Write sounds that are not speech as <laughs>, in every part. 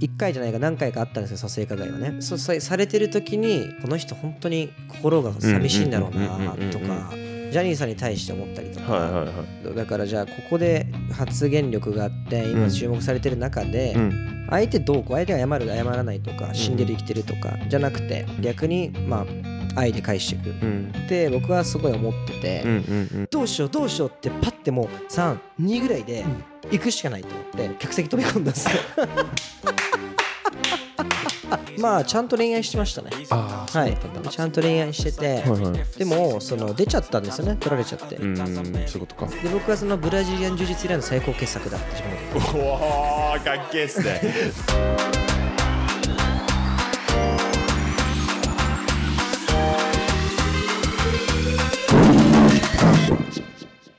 一回じゃないか何回かあったんですよ蘇生課外はねそうされてる時にこの人本当に心が寂しいんだろうなとかジャニーさんに対して思ったりとか、だからじゃあここで発言力があって今注目されてる中で、相手どうこう相手が謝る謝らないとか死んでる生きてるとかじゃなくて逆にまあ愛で返していく、って僕はすごい思ってて、どうしようどうしようってパッてもう32ぐらいで。行くしかないと思って客席飛び込んだんですよ <laughs> まあちゃんと恋愛してましたねはいちゃんと恋愛してて、はいはい、でもその出ちゃったんですよね取られちゃってうんそういうことかで僕はそのブラジリアン柔術以来の最高傑作だって自分でおおかっけえっすね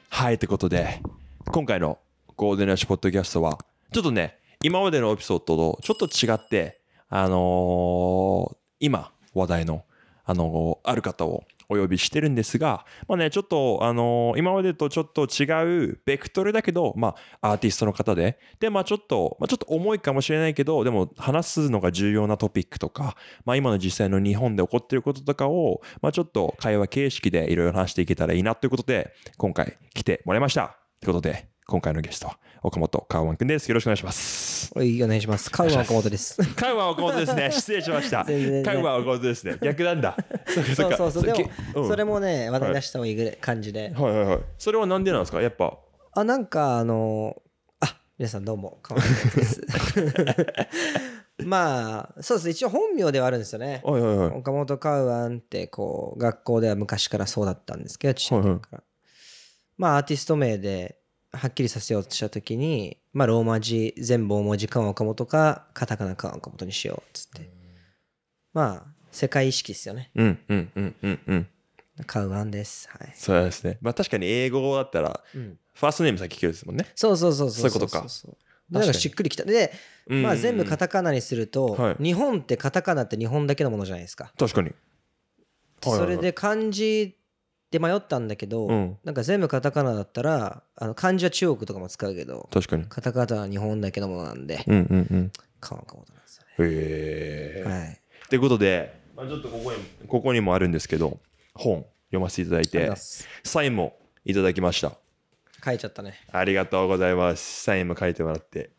はいってことで今回のゴールデンラッシュポッドキャストは、ちょっとね、今までのエピソードとちょっと違って、あのー、今話題の、あのー、ある方をお呼びしてるんですが、まあね、ちょっと、あのー、今までとちょっと違うベクトルだけど、まあ、アーティストの方で、で、まあ、ちょっと、まあ、ちょっと重いかもしれないけど、でも、話すのが重要なトピックとか、まあ、今の実際の日本で起こっていることとかを、まあ、ちょっと会話形式でいろいろ話していけたらいいなということで、今回来てもらいました。ということで、今回のゲストは岡本カウアン君です。よろしくお願いします。お願いします。カウアン岡本です。カウアン岡本ですね。<laughs> 失礼しました。カウアン岡本ですね。逆なんだ。<laughs> そうそうそう。でも、それもね、話題出した方がいいぐら感じで。はいはいはい。それはなんでなんですかやっぱ。あ、なんかあのあ、皆さんどうも、カウアンです。<laughs> まあ、そうです一応本名ではあるんですよね。岡本カウアンって、こう、学校では昔からそうだったんですけど、父親から。まあ、アーティスト名で、はっきりさせようとした時に、まあ、ローマ字全部大文字か岡本かカタカナか岡本にしようっつって、まあ世界意識ですよねうんうんうんうんうんカウアンですはい、そうですねまあ確かに英語だったらファーストネーム先聞けるですもんねそうそうそうそうそういうことかそうでなんかしっくりきたで、まあ、全部カタカナにすると、日本ってカタカナって日本だけのものじゃないですか確かにそれで漢字で迷ったんだけど、うん、なんか全部カタカナだったらあの漢字は中国とかも使うけど確かにカタカナは日本だけのものなんで、うんうんうん、買わんかもなんですよね。へえー。はい、ってことで、まあ、ちょっとここにここにもあるんですけど本読ませていただいてサインもいただきました。書いちゃったね。ありがとうございます。サインも書いてもらって。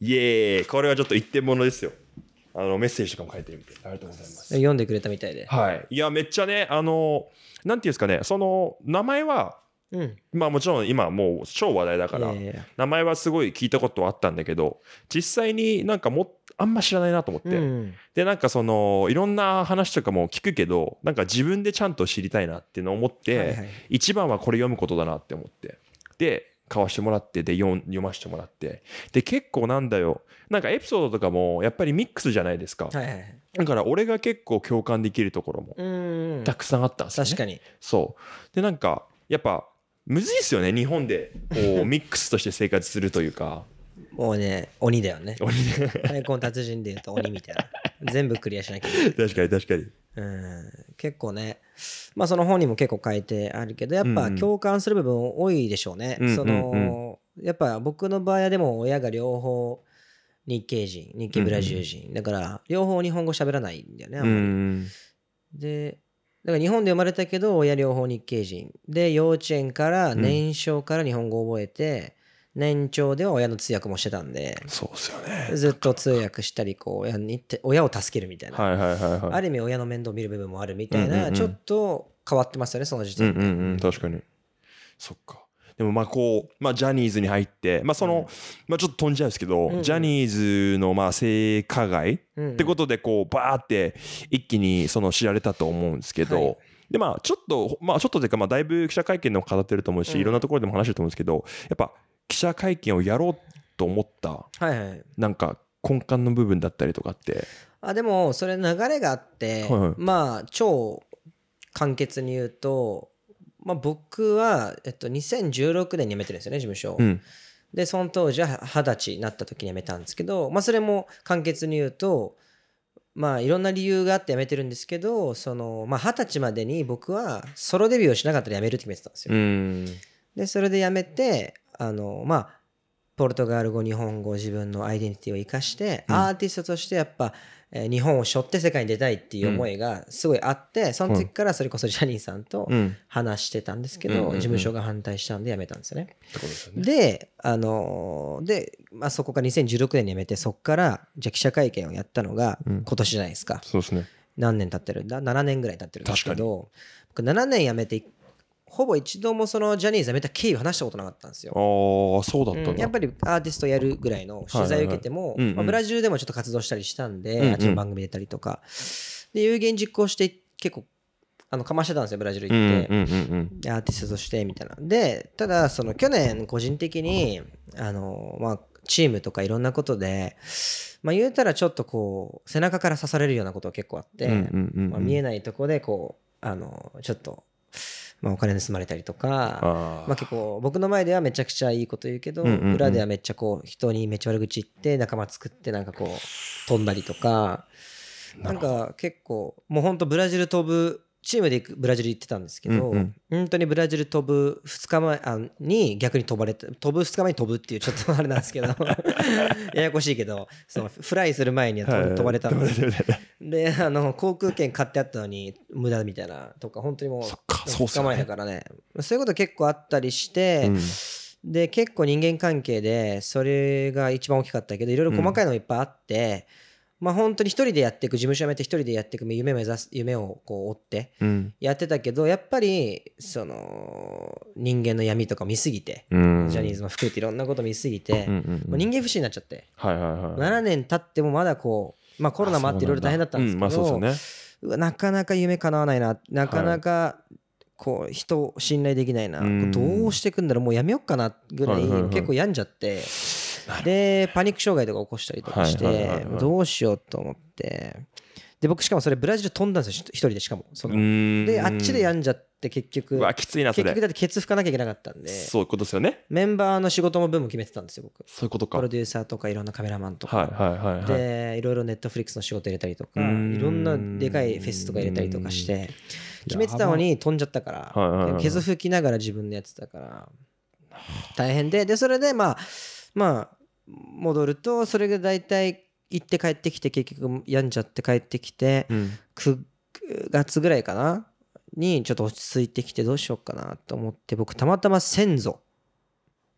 イエーイこれはちょっと一点物ですよ。あのメッセージとかも書いてるみたいありがとうございます読んでくれたみたいではいいやめっちゃねあのなんていうんですかねその名前はうん、まあもちろん今もう超話題だから名前はすごい聞いたことはあったんだけど実際になんかもあんま知らないなと思って、うん、でなんかそのいろんな話とかも聞くけどなんか自分でちゃんと知りたいなっていうのを思って、はいはい、一番はこれ読むことだなって思ってで買わしてもらって、で、読ませてもらって。で、結構なんだよ。なんかエピソードとかも、やっぱりミックスじゃないですか。はいはい、だから、俺が結構共感できるところも、たくさんあったんですよ、ね、確かに。そう。で、なんか、やっぱ、むずいっすよね、日本で、こう、<laughs> ミックスとして生活するというか。もうね、鬼だよね。鬼ね。太鼓の達人で言うと鬼みたいな。全部クリアしなきゃいけない。確かに確かに。うん、結構ね、まあ、その本にも結構書いてあるけどやっぱ共感する部分多いでしょうね。そのやっぱ僕の場合はでも親が両方日系人日系ブラジル人、うんだから両方日本語喋らないんだよねあんまり。うん、でだから日本で生まれたけど親両方日系人で幼稚園から年少から日本語を覚えて、年長では親の通訳もしてたんでそうですよねずっと通訳したりこう親に親を助けるみたいな、はいはいはいはい、ある意味親の面倒を見る部分もあるみたいな、ちょっと変わってますよねその時点で、うんうんうん、確かにそっかでもまあこう、まあ、ジャニーズに入って、まあその、うん、まあ、ちょっと飛んじゃうんですけど、うんうん、ジャニーズのまあ性加害ってことでこうバーって一気にその知られたと思うんですけど、はいでまあちょっとまあちょっとというかまあだいぶ記者会見でも語ってると思うし、いろんなところでも話してると思うんですけどやっぱ記者会見をやろうと思った、はいはい、なんか根幹の部分だったりとかってあでもそれ流れがあって、はいはい、まあ超簡潔に言うと、まあ、僕は、えっと、2016年に辞めてるんですよね事務所、うん、でその当時は二十歳になった時に辞めたんですけど、まあ、それも簡潔に言うとまあいろんな理由があって辞めてるんですけどそのまあ、歳までに僕はソロデビューをしなかったら辞めるって決めてたんですよ。でそれで辞めてあのまあポルトガル語日本語自分のアイデンティティを生かして、うん、アーティストとしてやっぱ、えー、日本を背負って世界に出たいっていう思いがすごいあって、うん、その時からそれこそジャニーさんと話してたんですけど、うん、事務所が反対したんで辞めたんですよね。で、ね、あので、まあ、そこから2016年に辞めてそこからじゃ記者会見をやったのが今年じゃないですか。そうですね何年経ってるんだ7年ぐらい経ってるんですけど僕7年辞めてほぼ一度もそのジャニーズ辞めた経緯を話したことなかったんですよ。ああ、そうだった、うん、やっぱりアーティストやるぐらいの取材を受けても、ブラジルでもちょっと活動したりしたんで、うんうん、あっちの番組出たりとか。で、有言実行して結構あのかましてたんですよブラジル行って、アーティストとしてみたいなでただその去年個人的にあのまあチームとかいろんなことでまあ言うたらちょっとこう背中から刺されるようなことが結構あって見えないとこでこうあのちょっとまあ、お金盗まれたりとかまあ、結構僕の前ではめちゃくちゃいいこと言うけど、うんうんうん、裏ではめっちゃこう人にめっちゃ悪口言って仲間作ってなんかこう飛んだりとかなんか結構もうほんとブラジル飛ぶチームでブラジル行ってたんですけど、うんうん、本当にブラジル飛ぶ2日前あに逆に飛ばれて飛ぶ2日前に飛ぶっていうちょっとあれなんですけど <laughs> ややこしいけどそのフライする前には飛ばれたので、あの航空券買ってあったのに無駄みたいなとか本当にもう2日前だからねそういうこと結構あったりして、うん、で結構人間関係でそれが一番大きかったけどいろいろ細かいのもいっぱいあって。うんまあ、本当に一人でやっていく事務所辞めて一人でやっていく夢を目指す夢をこう追ってやってたけど、やっぱりその人間の闇とか見すぎて、ジャニーズも含めていろんなこと見すぎて、もう人間不信になっちゃって、は7年経ってもまだこう、まあ、コロナもあっていろいろ大変だったんですけどなかなか夢叶わないななかなか、こう人を信頼できないな、どうしていくんだろうもうやめようかなぐらい結構病んじゃって、でパニック障害とか起こしたりとかしてどうしようと思ってで僕しかもそれブラジル飛んだんですよ一人でしかもそのであっちで病んじゃって結局きついな結局だってケツ拭かなきゃいけなかったんでそういうことですよねメンバーの仕事も分も決めてたんですよ僕そういうことかプロデューサーとかいろんなカメラマンとか、はいはい、でいろいろネットフリックスの仕事入れたりとかいろんなでかいフェスとか入れたりとかして決めてたのに飛んじゃったからケツ拭きながら自分でやってたから大変ででそれでまあまあ戻るとそれが大体行って帰ってきて結局病んじゃって帰ってきて、9月ぐらいかなにちょっと落ち着いてきてどうしようかなと思って僕たまたま先祖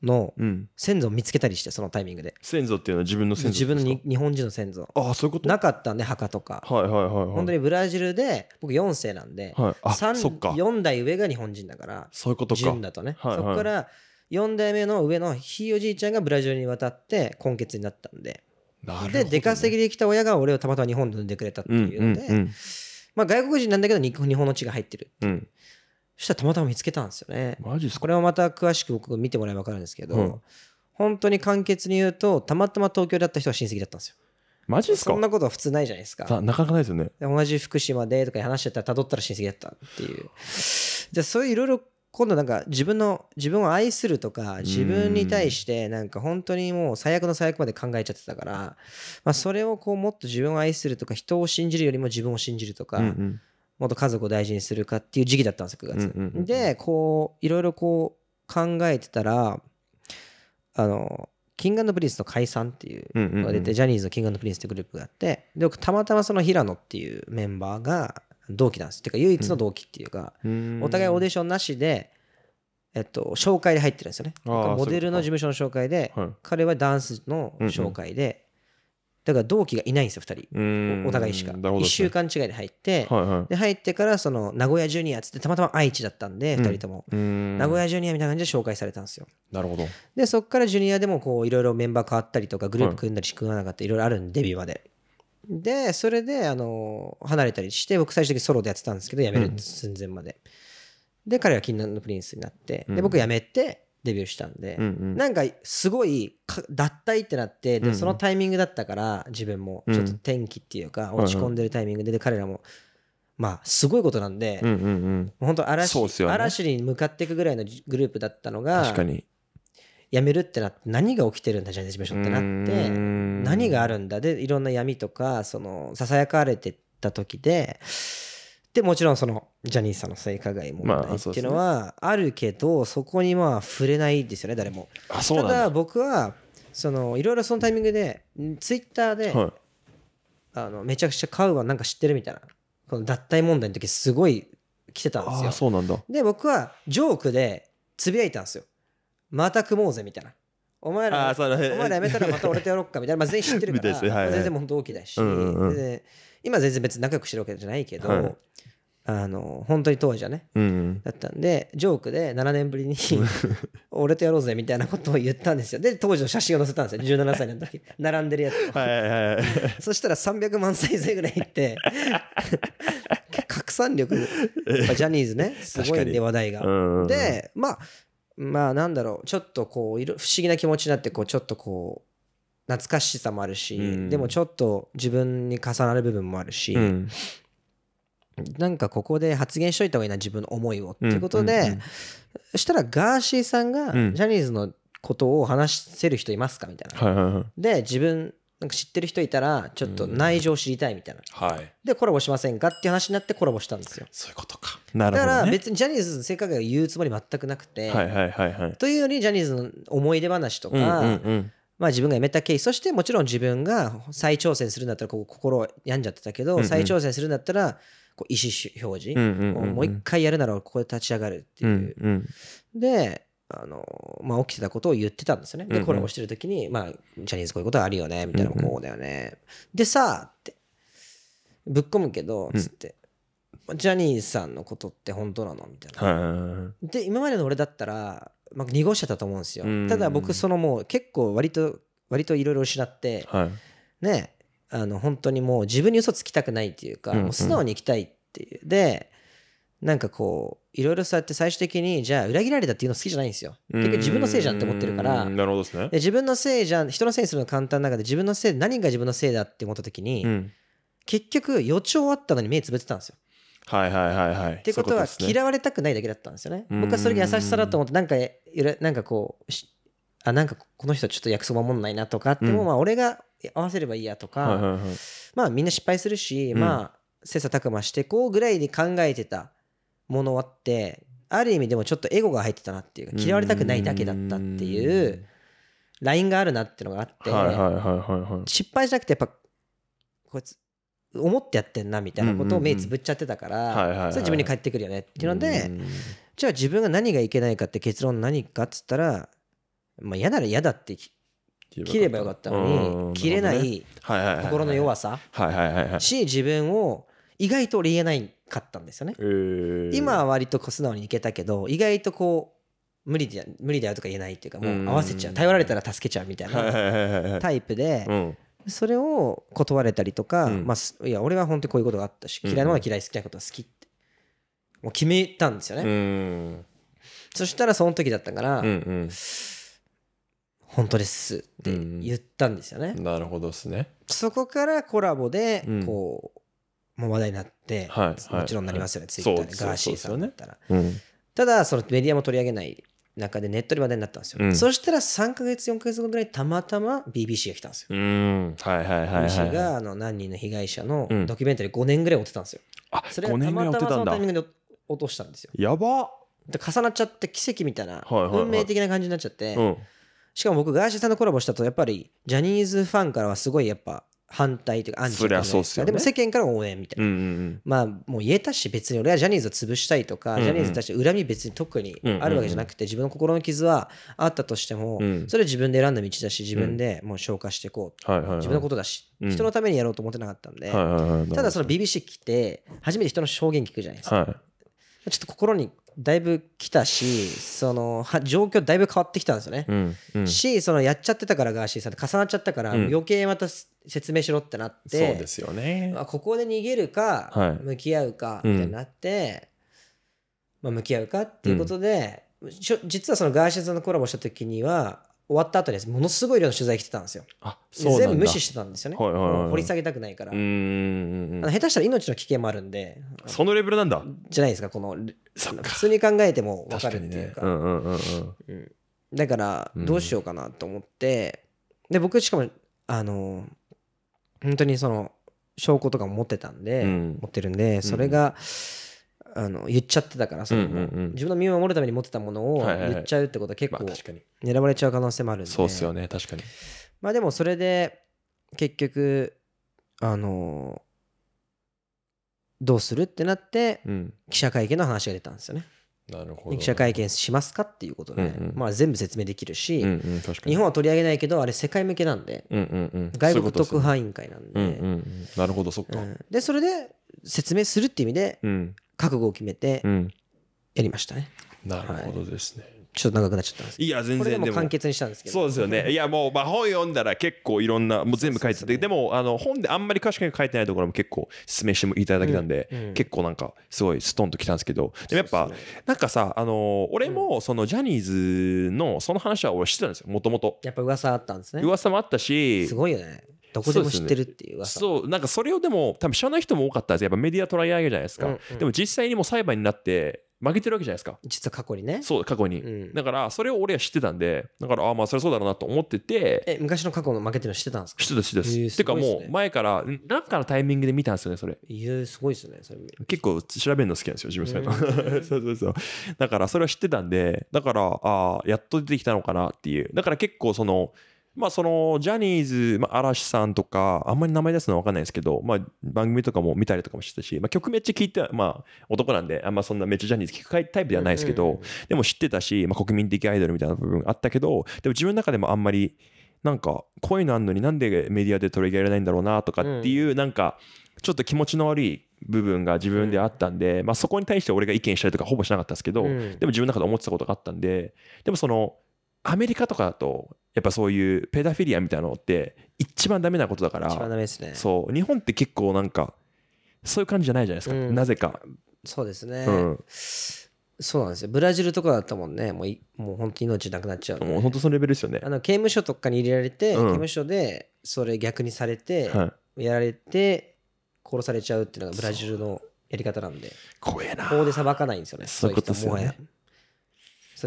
の先祖を見つけたりしてそのタイミングで先祖っていうのは自分の先祖自分の日本人の先祖ああそういうことなかったんで墓とかはいはいはい、本当にブラジルで僕4世なんで、はい、4代上が日本人だからそういうことか純だとね、はいそこから4代目の上のひいおじいちゃんがブラジルに渡って根血になったんで、ね、で出稼ぎで来た親が俺をたまたま日本で産んでくれたっていうので、うんうんうん、まあ、外国人なんだけど日本の血が入ってるって、うん、そしたらたまたま見つけたんですよねこれをまた詳しく僕見てもらえば分かるんですけど、うん、本当に簡潔に言うとたまたま東京だった人が親戚だったんですよマジですかそんなことは普通ないじゃないですか。なかなかないですよね。同じ福島でとか話してたら、たどったら親戚だったっていう。じゃあ、そういういろいろ今度なんか自分の自分を愛するとか自分に対してなんか本当にもう最悪の最悪まで考えちゃってたから、まあ、それをこうもっと自分を愛するとか人を信じるよりも自分を信じるとか、うんうんもっと家族を大事にするかっていう時期だったんですよ9月、うんうん、でこういろいろこう考えてたらあのキングプリンスの解散っていうのが出て、うんうんうん、ジャニーズのキングプリンスってグループがあってでたまたまその平野っていうメンバーが同期なんです。てか唯一の同期っていうか、お互いオーディションなしで、えっと、紹介で入ってるんですよね。モデルの事務所の紹介で、彼はダンスの紹介で、だから同期がいないんですよ、2人。お互いしか。1週間違いで入って、で入ってから、その、名古屋ジュニアっつって、たまたま愛知だったんで、2人とも。名古屋ジュニアみたいな感じで紹介されたんですよ。なるほど。で、そっからジュニアでも、こう、いろいろメンバー変わったりとか、グループ組んだり、組まなかったいろいろあるんで、デビューまで。で、それで、あの、離れたりして、僕最終的にソロでやってたんですけど、辞める寸前まで。うん、で、彼は「キングプリンスになって、で、僕辞めて、デビューしたんで、うんうん、なんかすごい脱退ってなってでそのタイミングだったから自分もちょっと転機っていうか落ち込んでるタイミングでで彼らもまあすごいことなんで、うんうんうん、本当嵐,、嵐に向かっていくぐらいのグループだったのが辞めるってなって何が起きてるんだジャニーズ事務所ってなって何があるんだでいろんな闇とかそのささやかれてた時ででもちろんそのジャニーさんの性加害問題っていうのはあるけどそこにまあ触れないですよね誰も。ただ僕はそのいろいろそのタイミングでツイッターで、あのめちゃくちゃ買うはなんか知ってるみたいなこの脱退問題の時すごい来てたんですよ。で僕はジョークでつぶやいたんですよ。また組もうぜみたいな。お前ら、お前らやめたらまた俺とやろうかみたいな、まあ、全員知ってるから、<laughs> はい全然本当同期だし、で今全然別に仲良くしてるわけじゃないけど、あの本当に当時はね、だったんでジョークで7年ぶりに <laughs> 俺とやろうぜみたいなことを言ったんですよで当時の写真を載せたんですよ17歳の時 <laughs> 並んでるやつはいはいはい、そしたら300万再生ぐらいいって拡散力ジャニーズねすごいんで話題が、でまあまあなんだろうちょっとこういろ不思議な気持ちになってこうちょっとこう懐かしさもあるし、うん、でもちょっと自分に重なる部分もあるし、うん、なんかここで発言しといた方がいいな自分の思いを、うん、ってことで、そしたらガーシーさんがジャニーズのことを話せる人いますかみたいな、で自分なんか知ってる人いたらちょっと内情知りたいみたいな、はい、でコラボしませんかって話になってコラボしたんですよそういうことかなるほど、ね、だから別にジャニーズの性格を言うつもり全くなくて、はいはいはいはい、というよりジャニーズの思い出話とか、うんうんうんまあ、自分が辞めた経緯そしてもちろん自分が再挑戦するんだったらここ心病んじゃってたけど、再挑戦するんだったらこう意思表示、うんうんうんもう一回やるならここで立ち上がるっていううんうん、であのまあ、起きてたことを言ってたんですよね。で、コラボしてる時に、まあ、ジャニーズこういうことあるよね、みたいな、こうだよね。でさ、あって、ぶっ込むけど、つって、ジャニーさんのことって本当なのみたいな。で、今までの俺だったら、まあ、濁してたと思うんですよ。ただ僕、そのもう結構割と、割といろいろ失って、はい、ね、あの、本当にもう自分に嘘つきたくないっていうか、もう素直に行きたいっていう。で、なんかこう、いろいろそうやって最終的にじゃあ裏切られたっていうの好きじゃないんですよ結局自分のせいじゃんって思ってるからなるほどですね自分のせいじゃん人のせいにするの簡単な中で自分のせい何が自分のせいだって思った時に、うん、結局予兆あったのに目つぶってたんですよはいはいはいはいってことは嫌われたくないだけだったんですよね僕はそれが優しさだと思ってなんかなんかこうあなんかこの人ちょっと約束守んないなとかっても、まあ俺が合わせればいいやとか、まあみんな失敗するし、まあ切磋琢磨してこうぐらいに考えてたものってある意味でもちょっとエゴが入ってたなっていう嫌われたくないだけだったっていうラインがあるなっていうのがあって失敗じゃなくてやっぱこいつ思ってやってんなみたいなことを目つぶっちゃってたからそれ自分に返ってくるよねっていうのでじゃあ自分が何がいけないかって結論何かっつったらまあ嫌なら嫌だって切ればよかったのに切れない心の弱さし自分を意外と言えないかったんですよね、えー、今は割とこ素直にいけたけど意外とこう無理で無理だよとか言えないっていうかもう合わせちゃう頼られたら助けちゃうみたいなタイプで、うんそれを断れたりとか、うん、まあ、いや俺は本当にこういうことがあったし嫌いなものは嫌い好きなことは好きってもう決めたんですよねそしたらその時だったから、うんうん、本当ですって言ったんですよね、うん、なるほどですねそこからコラボでこう、も話題になって、はい、もちろんなりますよね、ツイッターでガーシーさんだったら、ねうん、ただそのメディアも取り上げない中でネットで話題になったんですよ、うん、そしたら3か月4か月後ぐらいたまたま BBC が来たんですよ、はいはいはい BBC があの何人の被害者のドキュメンタリー5年ぐらい追ってたんですよ、あそれがたまたまそのタイミングで落としたんですよやば重なっちゃって奇跡みたいな、運命的な感じになっちゃって、しかも僕ガーシーさんのコラボしたとやっぱりジャニーズファンからはすごいやっぱ反対というかアンチでも世間から応援みたいな、まあもう言えたし別に俺はジャニーズを潰したいとか、ジャニーズに対して恨み別に特にあるわけじゃなくて、自分の心の傷はあったとしても、それは自分で選んだ道だし自分でもう消化していこう、自分のことだし、人のためにやろうと思ってなかったんで、ただその BBC 来て初めて人の証言聞くじゃないですか、ちょっと心にだいぶ来たしその状況だいぶ変わってきたんですよね、しそのやっちゃってたからガーシーさんって重なっちゃったから、余計また、説明しろってなってそうですよね、まあ、ここで逃げるか、向き合うかってなって、まあ、向き合うかっていうことで、実はそのガーシーさのコラボした時には終わった後にものすごい量の取材来てたんですよあ全部無視してたんですよね、掘り下げたくないからうん下手したら命の危険もあるんでそのレベルなんだじゃないですかこの普通に考えても分かるっていうか、ねうんうん、だからどうしようかなと思って、で僕しかもあのー本当にその証拠とかも持ってたんで、うん、持ってるんでそれが、うん、あの言っちゃってたからその、うんうんうん、自分の身を守るために持ってたものを言っちゃうってことは結構、狙われちゃう可能性もあるんでそうっすよね確かにまあでもそれで結局あのどうするってなって、記者会見の話が出たんですよねなるほど、ね、記者会見しますかっていうことで、うんうん、まあ、全部説明できるし、うんうん、日本は取り上げないけどあれ世界向けなんで、うんうんうん、外国特派員会なんで、うんうん、なるほどそっか、うん、でそれで説明するっていう意味で、覚悟を決めてやりましたね、なるほどですね、はいちょっと長くなっちゃったんですいや全然でも簡潔にしたんですけどそうですよねいやもうまあ本読んだら結構いろんなもう全部書いてて、ね、でもあの本であんまり詳しく書いてないところも結構説明していただけたんで、うんうん、結構なんかすごいストンときたんですけどでもやっぱ、ね、なんかさあの俺もそのジャニーズのその話は俺知ってたんですよもともとやっぱ噂あったんですね噂もあったしすごいよねどこでも知ってるっていう噂そう、ねそう、なんかそれをでも多分知らない人も多かったですやっぱメディア捉え上げるじゃないですか、うんうん、でも実際にも裁判になって負けてるわけじゃないですか実は過去にねそう過去に、うん、だからそれを俺は知ってたんでだからああまあそれそうだろうなと思っててえ昔の過去の負けてるの知ってたんですか知ってた知ってた、えー、すてかもう前から何かのタイミングで見たんですよねそれいやすごいですねそれ結構調べるの好きなんですよ自分さん <laughs> そうそうそうだからそれは知ってたんでだからああやっと出てきたのかなっていうだから結構そのまあそのジャニーズ、まあ、嵐さんとかあんまり名前出すのは分かんないですけど、まあ、番組とかも見たりとかもしてたし、まあ、曲めっちゃ聴いてまあ男なんであんまそんなめっちゃジャニーズ聴くタイプではないですけど、でも知ってたし、まあ、国民的アイドルみたいな部分あったけどでも自分の中でもあんまりなんか声のあんのになんでメディアで取り上げられないんだろうなとかっていう、うなんかちょっと気持ちの悪い部分が自分であったんで、まあ、そこに対して俺が意見したりとかほぼしなかったですけど、でも自分の中で思ってたことがあったんででもそのアメリカとかだとやっぱそういうペダフィリアみたいなのって一番ダメなことだから一番ダメですねそう日本って結構なんかそういう感じじゃないじゃないですか、うんなぜかそうですね、うんそうなんですよブラジルとかだったもんねもういもう本当命なくなっちゃう、もう本当そのレベルですよねあの刑務所とかに入れられて、うん刑務所でそれ逆にされて、やられて殺されちゃうっていうのがブラジルのやり方なんで怖えな法で裁かないんですよねそういうことですよね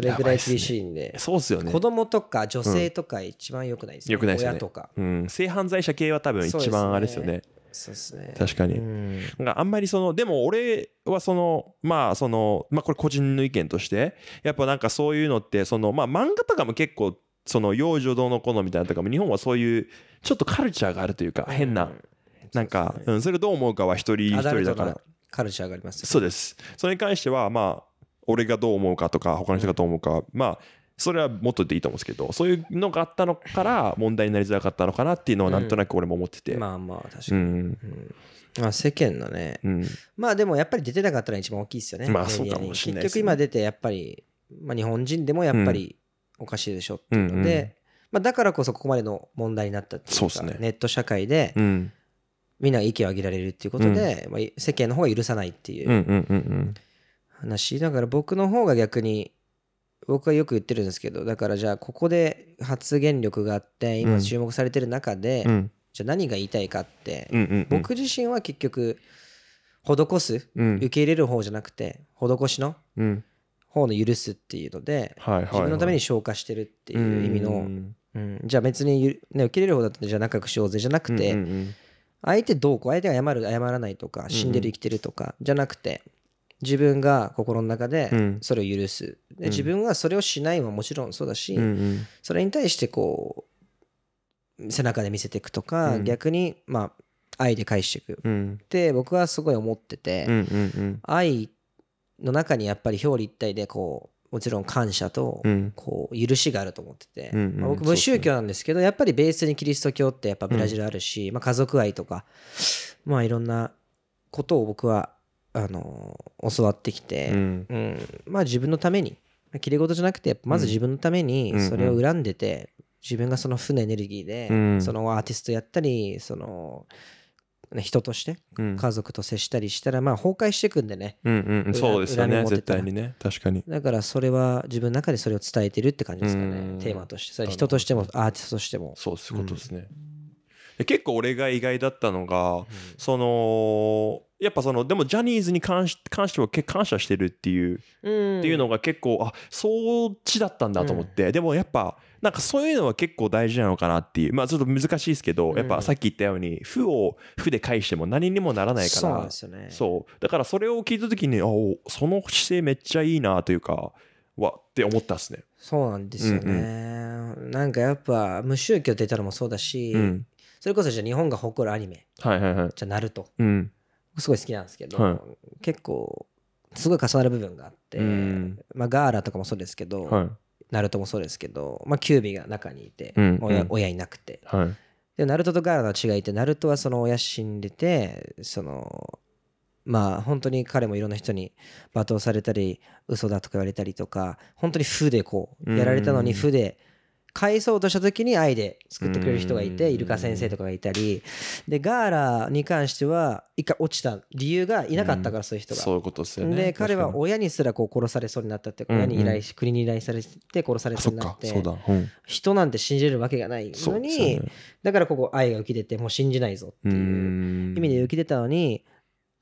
それぐらい厳しいんで、そうですよね子供とか女性とか一番よくないですよね、くないですね親とか、うん、性犯罪者系は多分一番あれですよねそうですね確かに、あんまりそのでも俺はそのまあそのまあこれ個人の意見としてやっぱなんかそういうのってそのまあ漫画とかも結構その幼女どうの子のみたいなとかも日本はそういうちょっとカルチャーがあるというか変な、なんか、うん、それどう思うかは一人一人だからカルチャーがあります、ね、そうですそれに関してはまあ俺がどう思うかとか他の人がどう思うかまあそれはもっとでいいと思うんですけどそういうのがあったのから問題になりづらかったのかなっていうのはなんとなく俺も思ってて、うん、まあまあ確かに、うんまあ、世間のね、うん、まあでもやっぱり出てなかったら一番大きいですよねまあそうかもしれない、ね、結局今出てやっぱり、まあ、日本人でもやっぱりおかしいでしょっていうので、うんうんまあ、だからこそここまでの問題になったっていうか、ね、ネット社会で、みんな意見を上げられるっていうことで、まあ、世間の方が許さないっていう,、うんうんうんうん話だから僕の方が逆に僕はよく言ってるんですけどだからじゃあここで発言力があって今注目されてる中で、うん、じゃあ何が言いたいかって、うんうんうん、僕自身は結局施す、うん、受け入れる方じゃなくて施しの、方の許すっていうので、はいはいはい、自分のために消化してるっていう意味の、うんじゃあ別に、ね、受け入れる方だったらじゃあ仲良くしようぜじゃなくて、うんうんうん、相手どうこう相手が謝る謝らないとか死んでる生きてるとか、じゃなくて自分が心の中でそれを許す、うん、自分がそれをしないはもちろんそうだし、うんうん、それに対してこう背中で見せていくとか、うん、逆にまあ愛で返していく、って僕はすごい思ってて、うんうんうん、愛の中にやっぱり表裏一体でこうもちろん感謝とこう許しがあると思ってて、うんうん、まあ、僕無宗教なんですけどやっぱりベースにキリスト教ってやっぱブラジルあるし、まあ、家族愛とかまあいろんなことを僕はあの教わってきて、うん、うん、まあ自分のために切れ事じゃなくてまず自分のためにそれを恨んでて、自分がその負のエネルギーで、そのアーティストやったりその人として家族と接したりしたら、まあ崩壊していくんでね、うんうん、そうですよね絶対にね確かにだからそれは自分の中でそれを伝えてるって感じですかねテーマとしてそれ人としてもアーティストとしてもそういうことですね、うん、結構俺が意外だったのが、そのやっぱそのでもジャニーズに関し関しては感謝してるっていう、うん、っていうのが結構あそっちだったんだと思って、うん、でもやっぱなんかそういうのは結構大事なのかなっていうまあちょっと難しいですけど、うん、やっぱさっき言ったように負を負で返しても何にもならないからそう、ね、だからそれを聞いた時にあおその姿勢めっちゃいいなというかはって思ったっすねそうなんですよね、うんうん、なんかやっぱ無宗教って言ったのもそうだし、それこそじゃあ日本が誇るアニメ、はいはいはい、じゃあなると。うんすごい好きなんですけど、はい、結構すごい重なる部分があって、まあ、ガーラとかもそうですけど、はい、ナルトもそうですけど、まあ、キュービが中にいて、うん、親親いなくて、はい、でナルトとガーラの違いってナルトはその親死んでてそのまあ本当に彼もいろんな人に罵倒されたり嘘だとか言われたりとか本当に負でこうやられたのに負で、うん返そうとした時に愛で作ってくれる人がいてイルカ先生とかがいたりでガーラに関しては一回落ちた理由がいなかったからそういう人がそういうことですよねで彼は親にすらこう殺されそうになったって親に依頼し国に依頼されて殺されそうになって人なんて信じれるわけがないのにだからここ愛が浮き出てもう信じないぞっていう意味で浮き出たのに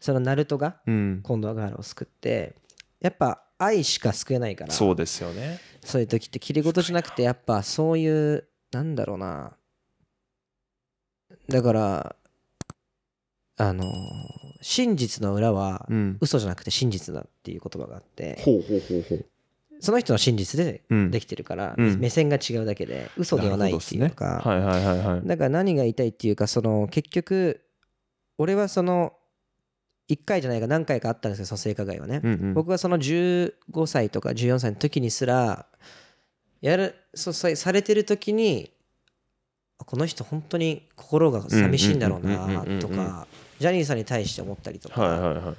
そのナルトが今度はガーラを救ってやっぱ愛しか救えないからそうですよねそういう時って切り事じゃなくてやっぱそういうなんだろうなだからあの真実の裏は嘘じゃなくて真実だっていう言葉があって、その人の真実でできてるから、目線が違うだけで嘘ではないっていうか、だから何が言いたいっていうかその結局俺はその1回じゃないか何回かあったんですよその性加害はね、うんうん、僕はその15歳とか14歳の時にすらやるそされてる時にこの人本当に心が寂しいんだろうなとかジャニーさんに対して思ったりとか、はいはいは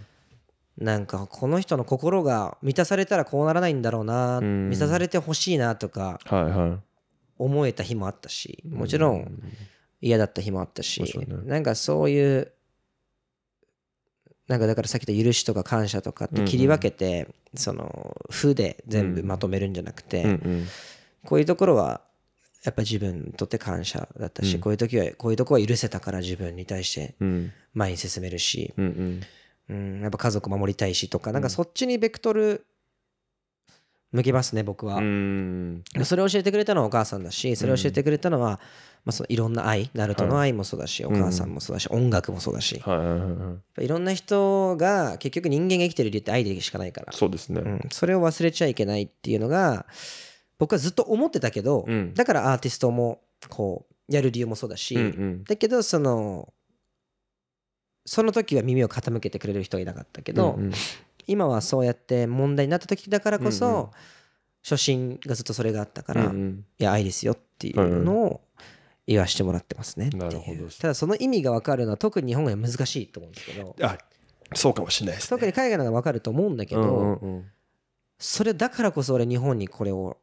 い、なんかこの人の心が満たされたらこうならないんだろうな、うん、満たされてほしいなとか思えた日もあったしもちろん嫌だった日もあったし、ね、なんかそういうなんかだからさっきた許しとか感謝とかって切り分けて、その負で全部まとめるんじゃなくて、こういうところはやっぱ自分にとって感謝だったし、こういう時はこういうとこは許せたから自分に対して前に進めるし、うんやっぱ家族守りたいしとかなんかそっちにベクトル向けますね僕はそれを教えてくれたのはお母さんだしそれを教えてくれたのは、まあ、そのいろんな愛ナルトの愛もそうだし、お母さんもそうだし、音楽もそうだし、いろんな人が結局人間が生きてる理由って愛でしかないからそうですね、うん、それを忘れちゃいけないっていうのが僕はずっと思ってたけど、だからアーティストもこうやる理由もそうだし、だけどそのその時は耳を傾けてくれる人はいなかったけど、今はそうやって問題になった時だからこそ、初心がずっとそれがあったから、いや愛ですよっていうのを、言わしてもらってますねなるほどただその意味が分かるのは特に日本が難しいと思うんですけどあそうかもしれないです、ね、特に海外のが分かると思うんだけど、うんうんうん、それだからこそ俺日本にこれを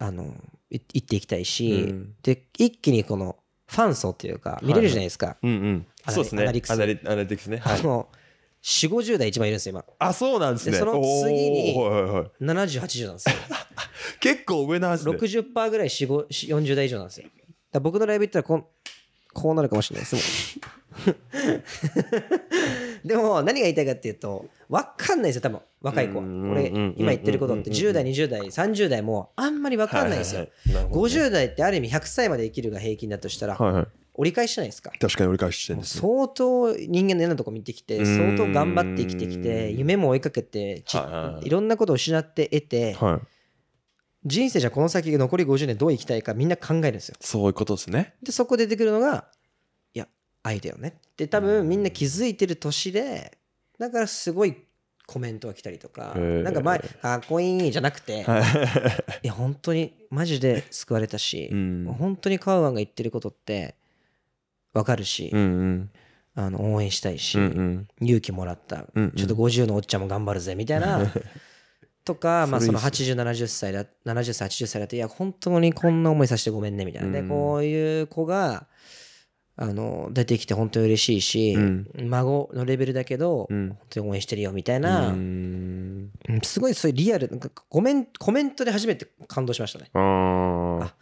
あの行っていきたいし、うん、で一気にこのファン層っていうか見れるじゃないですか、はいはい、うんうん、そうですねアナリックスね、はい、あの4 5 0代一番いるんですよ今あそうなんですねその次に7080なんですよ <laughs> 結構上なんですね60%ぐらい40代以上なんですよだ僕のライブ行ったらこう、こうなるかもしれないです。もん。<laughs> でも何が言いたいかっていうと分かんないですよ多分若い子は俺今言ってることって10代20代30代もあんまり分かんないですよ、はいはいね、50代ってある意味100歳まで生きるが平均だとしたら、はいはい、折り返しじゃないですか確かに折り返してるんです、相当人間の嫌なとこ見てきて相当頑張って生きてきて夢も追いかけていろんなことを失って得て、はい人生じゃこの先残り50年どう生きたいかみんな考えるんですよ。そういうことですね。でそこで出てくるのがいや愛だよねって多分みんな気づいてる年でだからすごいコメントが来たりとか、なんか前かっこいいじゃなくて、<laughs> いや本当にマジで救われたし、うん、本当にカウアンが言ってることって分かるし、うんうん、あの応援したいし、うんうん、勇気もらった、うんうん、ちょっと50のおっちゃんも頑張るぜみたいな <laughs> とか、まあ、その80、70歳だ、70歳、80歳だって、いや、本当にこんな思いさせてごめんね、みたいなね、こういう子が、あの、出てきて本当に嬉しいし、うん、孫のレベルだけど、うん、本当に応援してるよ、みたいな、すごいそういうリアル、ごめん、コメントで初めて感動しましたね。あ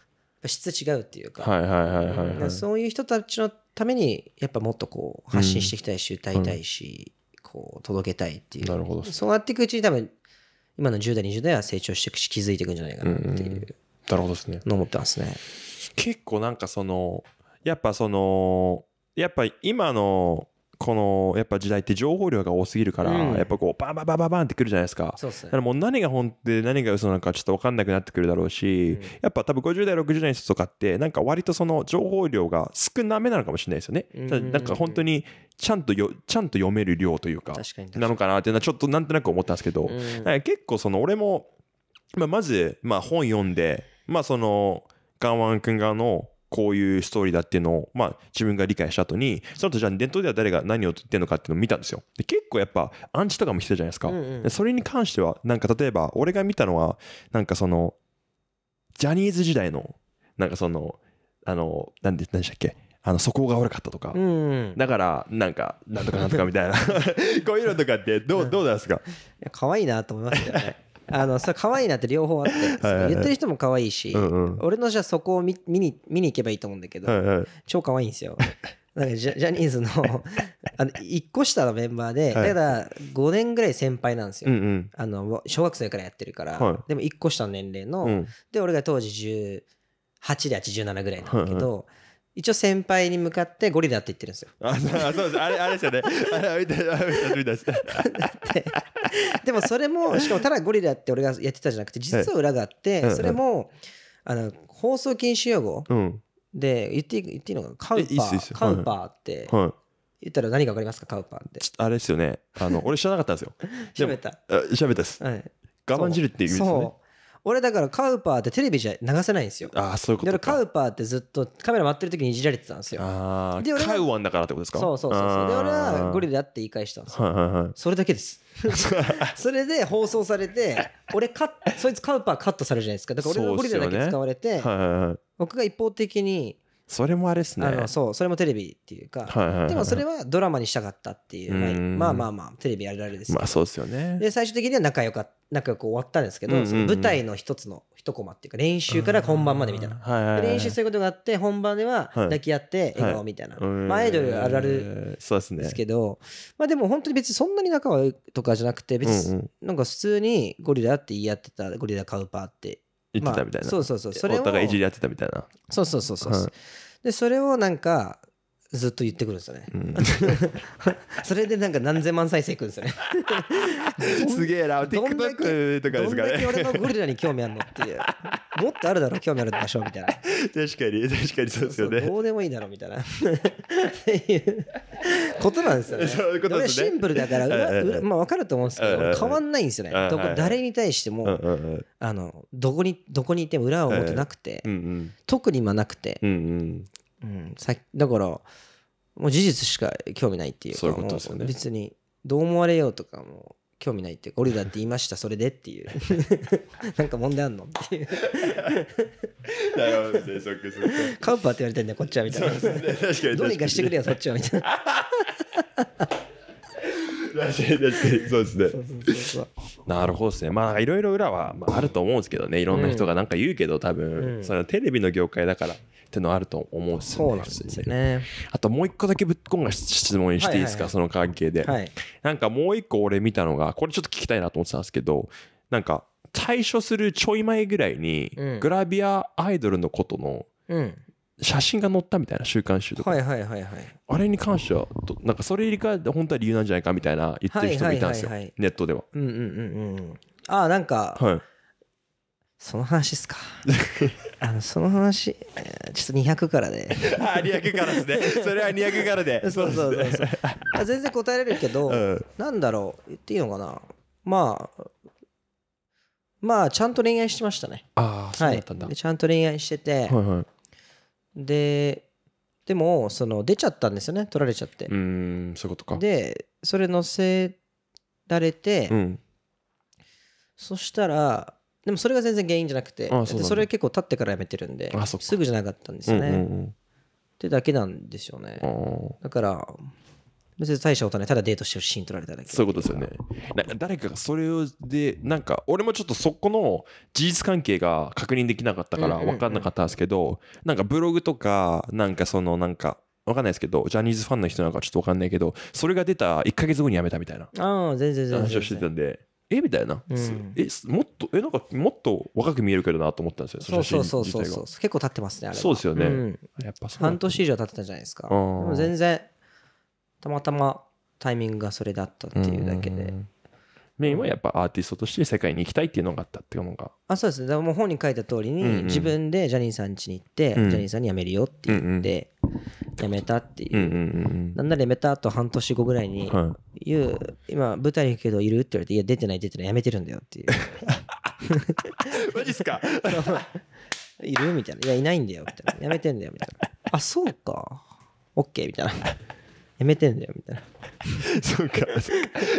質違うっていうか、はいはいはいはい、はい、そういう人たちのために、やっぱもっとこう、発信していきたいし、歌いたいし、こう届けたいっていうなるほどそうなっていくうちに多分今の10代、20代は成長していくし、気づいていくんじゃないかなっていうなるほどですね。思ってますね。結構なんかその、やっぱその、やっぱ今のこのやっぱ時代って情報量が多すぎるから、うんやっぱこうバンバンバンバンバンってくるじゃないですか。そうだからもう何が本で何が嘘なのかちょっと分かんなくなってくるだろうし、うんやっぱ多分50代60代の人とかってなんか割とその情報量が少なめなのかもしれないですよね、うんただなんか本当にちゃんとよちゃんと読める量というか確かに確かになのかなっていうのはちょっとなんとなく思ったんですけど、うんか結構その俺も、まあ、まずまあ本読んでまあそのガンワン君側のこういうストーリーだっていうのを、まあ、自分が理解した後に、その後じゃあ伝統では誰が何を言ってるのかっていうのを見たんですよ。で結構やっぱアンチとかもしてたじゃないですか。うんうん、それに関しては、なんか例えば俺が見たのは、なんかその、ジャニーズ時代の、なんかその、あの、なんで、何でしたっけあの、素行が悪かったとか、うんうん、だから、なんか、なんとかなんとかみたいな <laughs> こういうのとかってどう、どうなんですかいや、可愛いなと思いますよね。あのれ可愛いなって両方あって <laughs> 言ってる人も可愛いし俺のじゃあそこを見に見に行けばいいと思うんだけど超可愛いんですよ。<laughs> なんかジャニーズの <laughs> あの1個下のメンバーで、だから5年ぐらい先輩なんですよ、うんうん、あの小学生からやってるから、はい、でも1個下の年齢の、うん、で俺が当時18で87ぐらいなんだけど、はいはい一応先輩に向かってゴリラって言ってるんですよ。<laughs> あ、そうです。あれ、あれですよね。あれ、あれ、あれ、です。だっでもそれも、しかもただゴリラって俺がやってたじゃなくて、実は裏があって、それも、あの、放送禁止用語で、言って言っていいのかカウパー。カウパーって。言ったら何が分かりますかカウパーって。あれですよね。あの、俺知らなかったんですよ。喋 <laughs> った。喋ったです。我慢汁っていう意味俺だからカウパーってテレビじゃ流せないんですよああそういうことだからカウパーってずっとカメラ待ってる時にいじられてたんですよああで俺カウワンだからってことですかそうそうそうそうで俺はゴリラって言い返したんですよ、はいはいはい、それだけです <laughs> それで放送されて俺カそいつカウパーカットされるじゃないですかだから俺がゴリラだけ使われて、ねはいはいはい、僕が一方的にそれもあれですねあのそうそれもテレビっていうか、はいはいはいでもそれはドラマにしたかったっていう、まあまあまあテレビやるあれですまあそうですよねで最終的には仲良か仲良く終わったんですけど、うんうんうん、舞台の一つの一コマっていうか練習から本番までみたいな、はいはいはい、練習することがあって本番では抱き合って笑顔みたいな、はいはいまあ、アイドルあるあるですけど、まあでも本当に別にそんなに仲悪いとかじゃなくて別になんか普通にゴリラって言い合ってたゴリラカウパーって言ってたみたいな、まあ、そうそうそうそれをお互いいじり合ってたみたいなそうそうそうそう、うん、でそれをなんかずっと言ってくるんですよね、うん、<laughs> それでなんか何千万再生いくんですよね <laughs> すげえな TikTok とかですかね俺のゴリラに興味あるのっていうもっとあるだろう興味ある場所みたいな <laughs> 確かに確かにそうですよねどうでもいいだろうみたいなことなんですよねそういうことで、ね、シンプルだからう裏、まあ、分かると思うんですけど変わんないんですよねどこ誰に対してもあのどこにどこにいても裏を表なくて、特に今なくて、うん、うんさだからもう事実しか興味ないっていうかそういうことですよね別にどう思われようとかも興味ないっていうか俺だって言いましたそれでっていう <laughs> なんか問題あんのっていうなるほどねそっかそっかカウパーって言われてんだよこっちはみたいなね確かに確かにどうにかしてくれよそっちはみたいな確かにそうですねなるほどですねまあいろいろ裏はまああると思うんですけどねいろんな人がなんか言うけど多分、うんそのテレビの業界だからってのあると思うんですよね。そうですねあともう一個だけぶっこんが質問していいですか、その関係で、はい、なんかもう一個俺見たのがこれちょっと聞きたいなと思ってたんですけどなんか退所するちょい前ぐらいに、グラビアアイドルのことの、写真が載ったみたいな週刊誌とか、はいはいはいはい、あれに関してはなんかそれ入りでて本当は理由なんじゃないかみたいな言ってる人もいたんですよ、ネットでは。うんうんうんうん、ああなんか、はい、その話っすか <laughs> あのその話ちょっと200からであ200からですねそれは200からでそうそうそうそうあ全然答えれるけど、うん、なんだろう言っていいのかなまあまあちゃんと恋愛してましたねああそうだったんだ、はい、ちゃんと恋愛してて、はいはい、ででもその出ちゃったんですよね取られちゃってうんそういうことかでそれ乗せられて、うん、そしたらでもそれが全然原因じゃなくてああそれなそれ結構経ってからやめてるんであそすぐじゃなかったんですよね、うんうんってだけなんですよねあだから別に大したことないただデートしてるシーン撮られただけそういうことですよね。な誰かがそれをで、なんか俺もちょっとそこの事実関係が確認できなかったから分かんなかったんですけど、なんかブログとか、なんかそのなんか分かんないですけど、ジャニーズファンの人なんかちょっと分かんないけど、それが出た1か月後にやめたみたいなああ全然全然話をしてたんで、えみたいな、うん、えもっとえなんかもっと若く見えるけどなと思ったんですよそうそうそうそうそう結構経ってますねあれそうですよね、うん、やっぱ半年以上経ってたじゃないですかで全然たまたまタイミングがそれだったっていうだけでメインはやっぱアーティストとして世界に行きたいっていうのがあったっていうのがあそうですねでも本に書いた通りに、うんうん、自分でジャニーさん家に行って、うん、ジャニーさんに辞めるよって言って、うんうん辞めたっていう,、なんなら辞めたと半年後ぐらいに y、う、はい、今舞台に行くけどいるって言われていや出てない出てない辞めてるんだよっていう <laughs> マジっすか <laughs> いるみたいな「いやいないんだよ」みたいな「辞めてんだよ」みたいな「<laughs> あそうか OK」みたいな「辞めてんだよ」みたいなそうか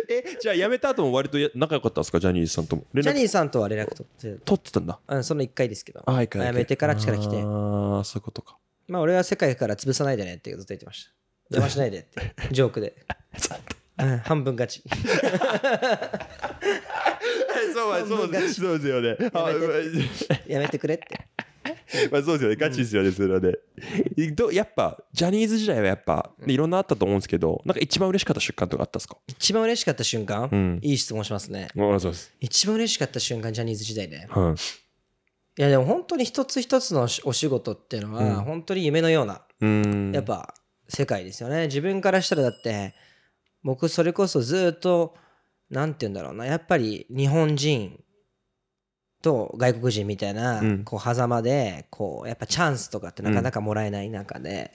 えじゃあ辞めた後も割と仲良かったんですかジャニーズさんともジャニーさんとは連絡取って取ってたんだその1回ですけどあ回辞めてから力来てああそういうことかまあ俺は世界から潰さないでねってずっと言ってました邪魔しないでって <laughs> ジョークで、うん、半分勝ちそうそうですよねやめてくれってまあそうですよねガチですよね、うん、それはねやっぱジャニーズ時代はやっぱいろんなあったと思うんですけどなんか一番嬉しかった瞬間とかあったんですか一番嬉しかった瞬間、うん、いい質問しますね一番嬉しかった瞬間ジャニーズ時代で、うんいやでも本当に一つ一つのお仕事っていうのは本当に夢のような、やっぱ世界ですよね自分からしたらだって僕それこそずっと何て言うんだろうなやっぱり日本人と外国人みたいな、こう狭間でこうやっぱチャンスとかってなかなかもらえない中で、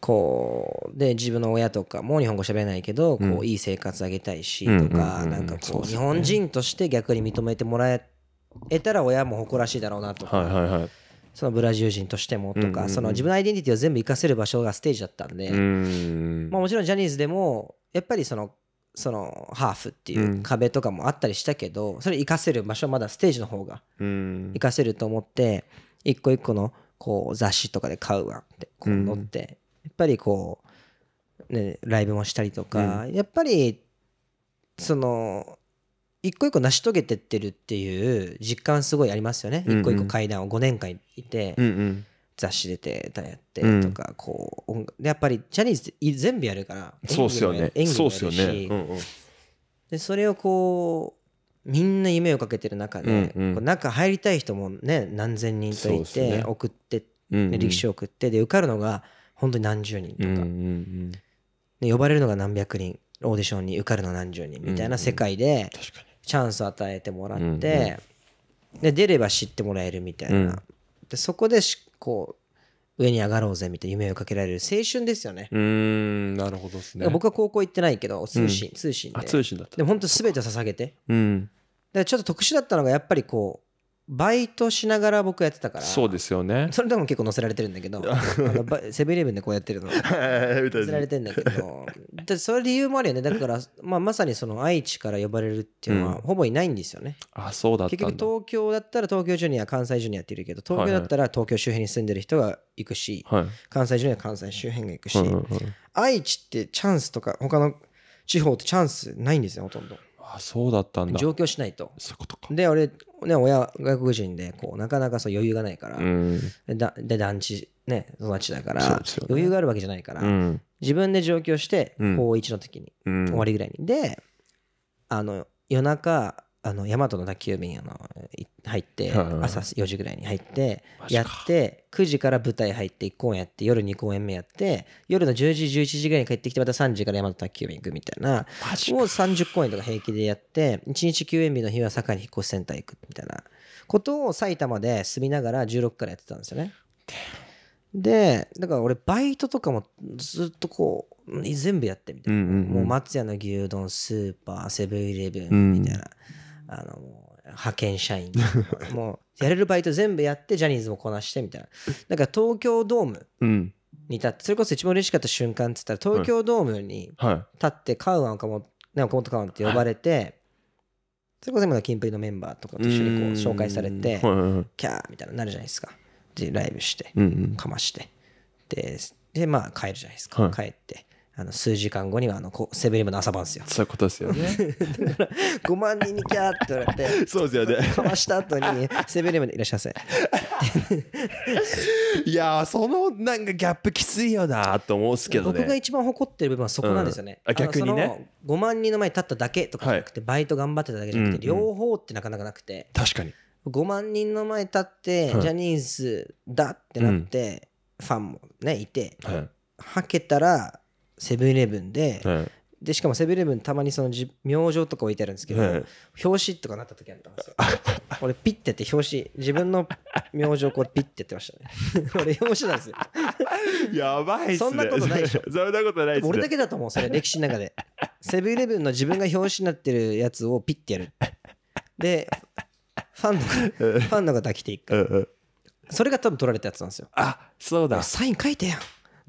こうで自分の親とかも日本語喋れないけどこういい生活あげたいしとかなんかこう日本人として逆に認めてもらえ得たら親も誇らしいだろうなとか、はいはいはい、そのブラジル人としてもとか、その自分のアイデンティティを全部活かせる場所がステージだったんで、まあ、もちろんジャニーズでもやっぱりそのそのハーフっていう壁とかもあったりしたけど、それ活かせる場所はまだステージの方が活かせると思って一個一個のこう雑誌とかで買うわってこう乗って、やっぱりこう、ね、ライブもしたりとか、やっぱりその一個一個成し遂げてってるっていう実感すごいありますよね、うんうん、一個一個階段を5年間いて、うんうん、雑誌出てやってとか、こう音やっぱりジャニーズっ全部やるから演技もやるし、ねうんうん、でそれをこうみんな夢をかけてる中で、うんうん、中入りたい人もね何千人といて、ね、送って、ね、歴史を送ってで受かるのが本当に何十人とか、うんうんうん、で呼ばれるのが何百人オーディションに受かるの何十人みたいな世界で、うんうんチャンス与えてもらって、で出れば知ってもらえるみたいな、でそこでしこう上に上がろうぜみたいな夢をかけられる青春ですよねうんなるほどですね僕は高校行ってないけど通信、通信であ通信だったで本当全て捧げて、うん、だからちょっと特殊だったのがやっぱりこうバイトしながら僕やってたからそうですよねそれでも結構載せられてるんだけど <laughs> セブンイレブンでこうやってるの <laughs> 載せられてるんだけどでそれ理由もあるよねだから、まあ、まさにその愛知から呼ばれるっていうのは、ほぼいないんですよねあそうだ結局東京だったら東京ジュニア関西ジュニアっているけど東京だったら東京周辺に住んでる人が行くし、はい、関西ジュニア関西周辺が行くし、はい、愛知ってチャンスとか他の地方ってチャンスないんですよほとんどあそうだったんだ上京しないとそういうことかで俺、ね、親外国人でこうなかなかそう余裕がないから、うん、だで団地ね育ちだから、ね、余裕があるわけじゃないから、うん、自分で上京して高1の時に、うん、終わりぐらいにであの夜中あの大和の宅急便あの入って朝4時ぐらいに入ってやって9時から舞台入って1公演やって夜2公演目やって夜の10時11時ぐらいに帰ってきてまた3時から大和宅急便行くみたいなもう30公演とか平気でやって1日休園日の日は堺に引っ越しセンター行くみたいなことを埼玉で住みながら16からやってたんですよね。でだから俺バイトとかもずっとこう全部やってみたいな、もう松屋の牛丼スーパーセブンイレブンみたいな。うんあの派遣社員 <laughs> もうやれるバイト全部やってジャニーズもこなしてみたいなだから東京ドームに立ってそれこそ一番嬉しかった瞬間っつったら東京ドームに立ってカウアンかも岡本カウアンって呼ばれてそれこそ今のキンプリのメンバーとかと一緒にこう紹介されてキャーみたいななるじゃないですかでライブしてかましてででまあ帰るじゃないですか帰ってあの数時間後にはあのセブンイレブンの朝晩ですよ。そういうことですよね。5万人にキャーって言われて、そうですよね。かわした後にセブンイレブンでいらっしゃいませ。いやそのなんかギャップきついよなと思うんですけどね。僕が一番誇ってる部分はそこなんですよね。うん、逆にね。5万人の前に立っただけとかじゃなくて、バイト頑張ってただけじゃなくて、両方ってなかなかなくて。確かに。5万人の前に立って、ジャニーズだってなって、うん、ファンもねいて、はけたらセブンイレブンで、はい、でしかもセブンイレブンたまにそのじ明星とか置いてあるんですけど、はい、表紙とかなった時あったんですよ <laughs> 俺ピッてって表紙自分の明星こうピッてってましたね <laughs> 俺表紙なんですよ <laughs> やばいっすねそんなことないでしょそんなことないっす、ね、俺だけだと思うそれ歴史の中でセブンイレブンの自分が表紙になってるやつをピッてやるでファンのファンの方来ていくそれが多分取られたやつなんですよあそうだサイン書いてやん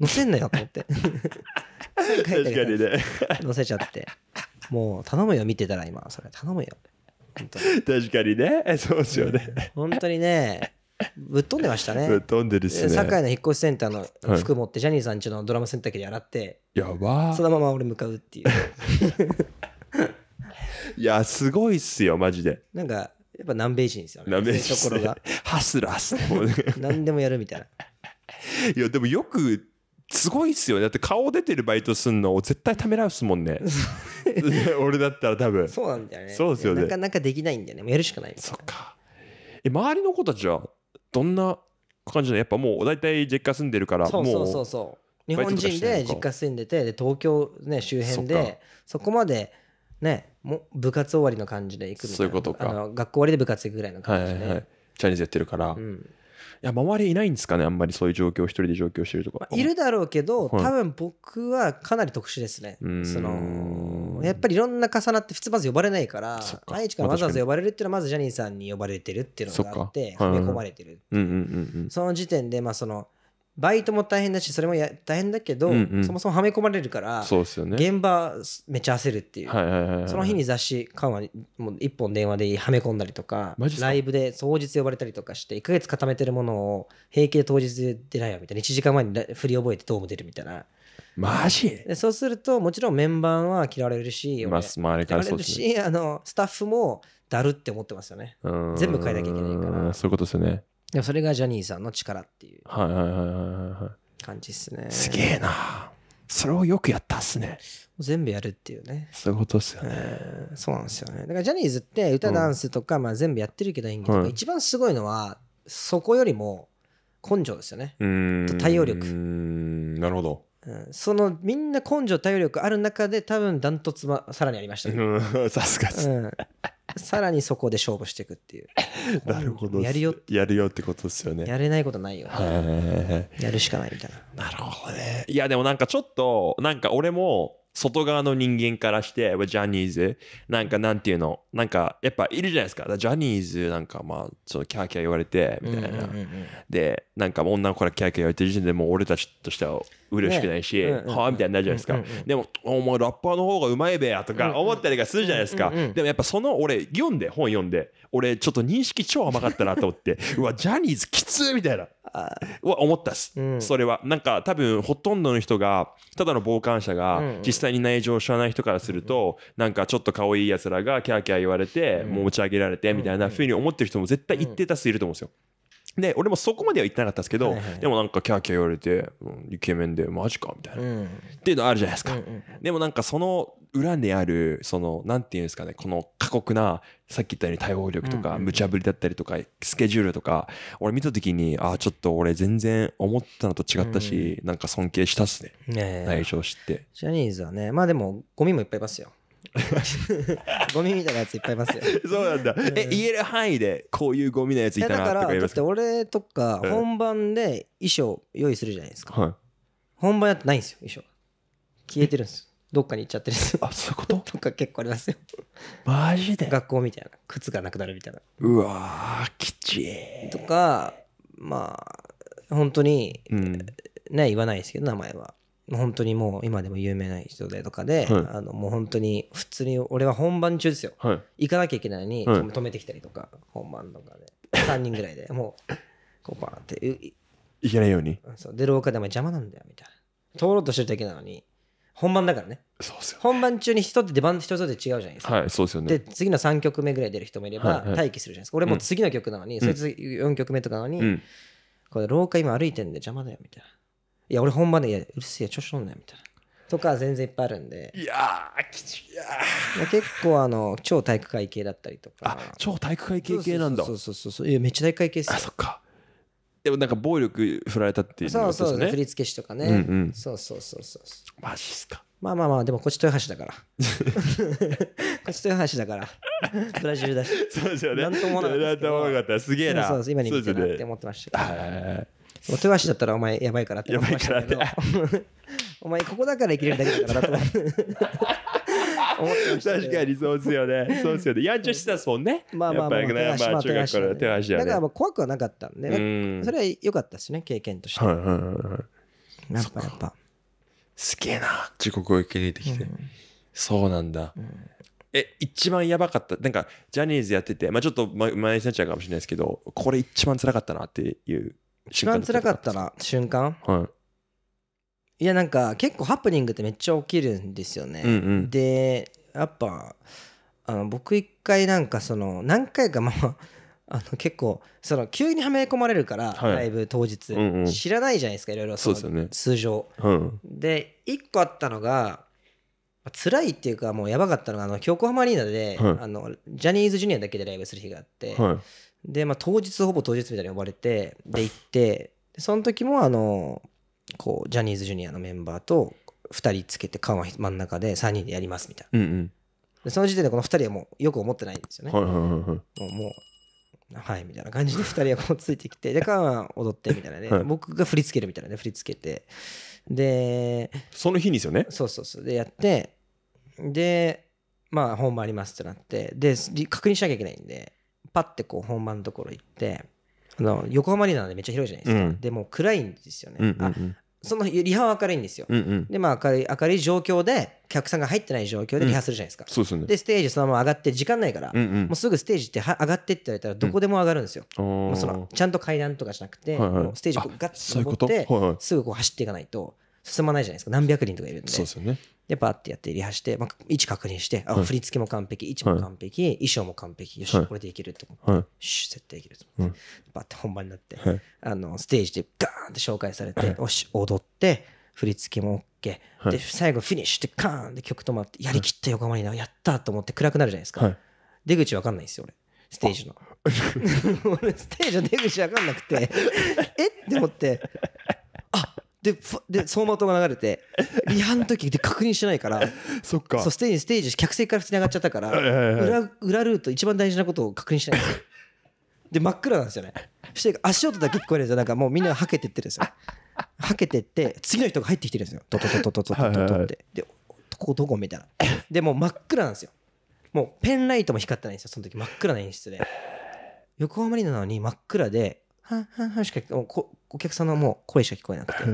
載せんなよと思って確かにね載 <laughs> せちゃってもう頼むよ見てたら今それ頼むよ確かにねそうですよね本当にねぶっ飛んでましたねぶっ飛んでるしね堺の引っ越しセンターの服持って、ジャニーさんちのドラマ洗濯機で洗ってやばそのまま俺向かうっていう <laughs> いやすごいっすよマジでなんかやっぱ南米人ですよね南米人、ね、すこハスラーっすね何でもやるみたいないやでもよくすごいっすよね。だって顔出てるバイトすんの絶対ためらうっすもんね。<laughs> 俺だったら多分。そうなんだよね。そうですよね。なかなかできないんだよね。やるしかないそっか。え、周りの子たちはどんな感じなのやっぱもう大体実家住んでるから、そうそうそうそう。日本人で実家住んでて、で東京ね、周辺で、そこまでね、も部活終わりの感じで行くみたいな。そういうことか。あの学校終わりで部活行くぐらいの感じで。はいはいはい、チャイニーズやってるから。うんや、周りいないんですかね、あんまりそういう状況、一人で状況してるとか。いるだろうけど、多分僕はかなり特殊ですね。そのやっぱりいろんな重なって、普通まず呼ばれないから、愛知からわざわざ呼ばれるっていうのは、まずジャニーさんに呼ばれてるっていうのがあって、はめ込まれてる。その時点で、まあ、その、バイトも大変だしそれもや大変だけど、うんうん、そもそもはめ込まれるからそうですよ、ね、現場めっちゃ焦るっていう、その日に雑誌緩和もう一本電話ではめ込んだりとかライブで当日呼ばれたりとかして1か月固めてるものを平気で当日出ないよみたいな1時間前に振り覚えてドーム出るみたいな。マジでそうするともちろんメンバーは嫌われるし、まあ、からあのスタッフもだるって思ってますよね全部変えなきゃいけないからそういうことですよねでもそれがジャニーさんの力っていうはいはいはいはいはい感じっすねすげえなそれをよくやったっすね全部やるっていうねそういうことっすよね、えー、そうなんですよねだからジャニーズって歌ダンスとか、まあ、全部やってるけど演技とか、うん、一番すごいのはそこよりも根性ですよねと対応力うんなるほどうん、そのみんな根性対応力ある中で多分ダントツはさらにありましたね。うん、さすがです、うん、さらにそこで勝負していくっていう <laughs> なるほどやるよって。やるよってことですよねやれないことないよ、ね、やるしかないみたいななるほどねいやでもなんかちょっとなんか俺も外側の人間からして、ジャニーズ、なんかなんていうの、なんかやっぱいるじゃないですか。ジャニーズなんかまあ、そのキャーキャー言われて、みたいな。で、なんか女の子からキャーキャー言われてる時点でもう俺たちとしては嬉しくないし、はあみたいになるじゃないですか、でもお前ラッパーの方がうまいべやとか思ったりがするじゃないですか、でもやっぱその俺読んで本読んで俺ちょっと認識超甘かったなと思って <laughs> うわジャニーズきつみたいなは思ったっす、うん、それはなんか多分ほとんどの人がただの傍観者が実際に内情を知らない人からすると、うん、なんかちょっと顔いいやつらがキャーキャー言われて、うん、持ち上げられてみたいなふうに思ってる人も絶対一定多数いると思うんですよ、で、俺もそこまでは言ってなかったんですけど、はいはい、でもなんかキャーキャー言われて、うん、イケメンで、マジかみたいな、うん、っていうのあるじゃないですか。うんうん、でもなんかその裏にある、その、なんていうんですかね、この過酷な、さっき言ったように対応力とか、無茶ぶりだったりとか、スケジュールとか、俺見た時に、ああ、ちょっと俺全然思ったのと違ったし、うん、なんか尊敬したっすね。ね内情知って。ジャニーズはね、まあでも、ゴミもいっぱいいますよ。<laughs> ゴミみたいなやついっぱいいますよ <laughs> そうなんだ。え、言える範囲でこういうゴミのやついただなからかだって俺とか本番で衣装用意するじゃないですか、はい。本番やってないんですよ衣装消えてるんですどっかに行っちゃってるんですよあ、そういうこと <laughs> とか結構ありますよマジで学校みたいな靴がなくなるみたいなうわー、きちン。とかまあ本当にうん。ね言わないですけど名前は本当にもう今でも有名な人でとかで、はい、あのもう本当に普通に俺は本番中ですよ、はい、行かなきゃいけないのに、止めてきたりとか本番とかで3人ぐらいでもうこうバーっていけないようにそうで廊下でも邪魔なんだよみたいな通ろうとしてるだけなのに本番だからね、ね、本番中に人って出番人ぞれ違うじゃないですかはいそうですよねで次の3曲目ぐらい出る人もいれば、待機するじゃないですか俺も次の曲なのに、うん、そいつ4曲目とかなのに、うん、これ廊下今歩いてるんで邪魔だよみたいないや、俺本番で、いや、うるせえ、調子乗んなよ、みたいな。とか全然いっぱいあるんで。いやー、きちいやー結構、あの、超体育会系だったりとか。あ、超体育会系系なんだ。そうそうそうそう。いや、めっちゃ体育会系っすあ、そっか。でもなんか暴力振られたっていう、ね、そうそう、振り付け師とかね。うんうん、そうそうそうそう。マジっすか。まあまあまあ、でもこっち豊橋だから。<laughs> こっち豊橋だから。ブラジルだし。そうですよね。なんともなかった。とすげえな。そうそう今に見てなって思ってましたけど。手足だったらお前やばいからって思いましたけどお前ここだから生きれるだけだからと思ってました、ね、確かにそうですよねそうですよねやんちゃしてたっすもんねまあまあまあ、まあ中学から手だ、ね、だからもう怖くはなかったんでそれは良かったですね経験として、はいはいはいやっぱやっぱすげえな自己を受け入れてきて、うん、そうなんだ、うんえ一番やばかったなんかジャニーズやってて、まあ、ちょっと前になっちゃうかもしれないですけどこれ一番つらかったなっていう一番辛かったな瞬間、はい、いやなんか結構ハプニングってめっちゃ起きるんですよね、うんうん、でやっぱあの僕一回なんかその何回かまあ <laughs> あの結構その急にはめ込まれるから、ライブ当日、知らないじゃないですかいろいろそうですよ、ね、通常、うん、で1個あったのが辛いっていうかもうやばかったのがあの京子浜アリーナで、あのジャニーズジュニアだけでライブする日があって、はい、で、まあ、当日ほぼ当日みたいに呼ばれてで行ってその時もあのこうジャニーズジュニアのメンバーと2人つけて緩和真ん中で3人でやりますみたいな、うんうんでその時点でこの2人はもうよく思ってないんですよね。はいはいはいはい、もうもうはいみたいな感じで2人はこうついてきてでカンは踊ってみたいなね、はい、僕が振り付けるみたいなね振り付けてでその日にですよねそうそうそうでやってでまあ本番ありますってなってで確認しなきゃいけないんでパッてこう本番のところ行ってあの横浜アリーナなんでめっちゃ広いじゃないですか、うん、でも暗いんですよね、うんうんうん、そのリハは明るいんですよ、うんうん、でまあ明るい明るい状況で客さんが入ってない状況でリハするじゃないですか、うんで、ね、ステージそのまま上がって時間ないから、うんうん、もうすぐステージっては上がってって言われたらどこでも上がるんですよ、うん、もうそのちゃんと階段とかじゃなくて、はいはい、ステージをガッと登って、すぐこう走っていかないと進まないじゃないですか何百人とかいるんでそうですよねで、バーってやってリハして、まあ、位置確認して、あ、振り付けも完璧、位置も完璧、衣装も完璧、よし、これでいけると思って、シュッ、絶対いけると思って、バーって本番になって、あの、ステージでガーンって紹介されて、よし、踊って、振り付けも OK、はい、で最後フィニッシュってカーンて曲止まってやりきった横浜になやったと思って暗くなるじゃないですか、はい、出口わかんないんですよ俺ステージの <laughs> 俺ステージの出口わかんなくてえって思ってあでで走馬灯が流れて <laughs> リハの時で確認してないからそっかそうステージステージ客席から普通に上がっちゃったから裏裏ルート一番大事なことを確認してないんですよで真っ暗なんですよねして足音だけ聞こえるんですよなんかもうみんなはけてってるんですよはけてって次の人が入ってきてるんですよトトトトトトトトってでここどこみたいなでもう真っ暗なんですよもうペンライトも光ってないんですよその時真っ暗な演出で横浜アリーナなのに真っ暗ではんはんはんしかもうお客さんのもう声しか聞こえなくて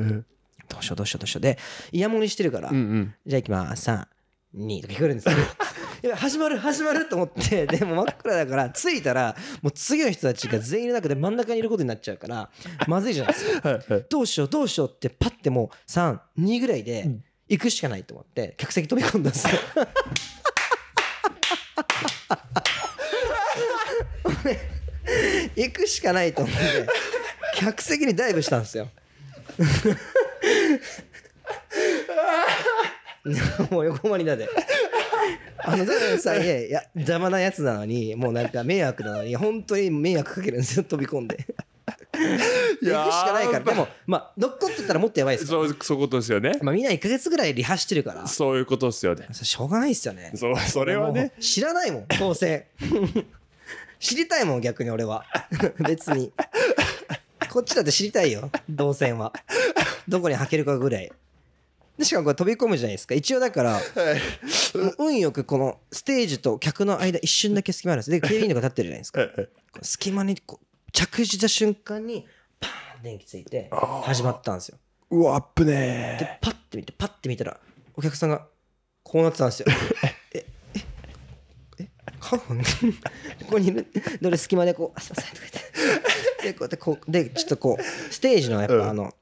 どうしようどうしようどうしようでイヤモニしてるから、うんうん、じゃあ行きます32とか聞こえるんですよ <laughs> 始まる始まると思ってでも真っ暗だから着いたらもう次の人たちが全員の中で真ん中にいることになっちゃうからまずいじゃないですか <laughs> はい、どうしようどうしようってパッてもう32ぐらいで行くしかないと思って客席飛び込んだんですよ <laughs> <laughs> 行くしかないと思うて客席にダイブしたんですよ <laughs> もう横回りだであのダイブさえいや邪魔なやつなのにもうなんか迷惑なのに本当に迷惑かけるんですよ飛び込んで行くしかないからでもまあ乗っこってたらもっとやばいですよそうそういうことですよねまあみんな1か月ぐらいリハしてるからそういうことですよねしょうがないですよねそそれはね知らないもん当選知りたいもん、逆に俺は。<laughs> 別に。こっちだって知りたいよ、動線は。どこに履けるかぐらい。でしかもこれ飛び込むじゃないですか一応だから、はい、運よくこのステージと客の間一瞬だけ隙間あるんですで警備員とか立ってるじゃないですか、隙間にこう着地した瞬間にパーン電気ついて始まったんですようわアップねでパッて見てパッて見たらお客さんがこうなってたんですよ <laughs> ここにいるどれ隙間でこう「すいません」とか言って <laughs> でこうやってこうでちょっとこうステージのやっぱあの、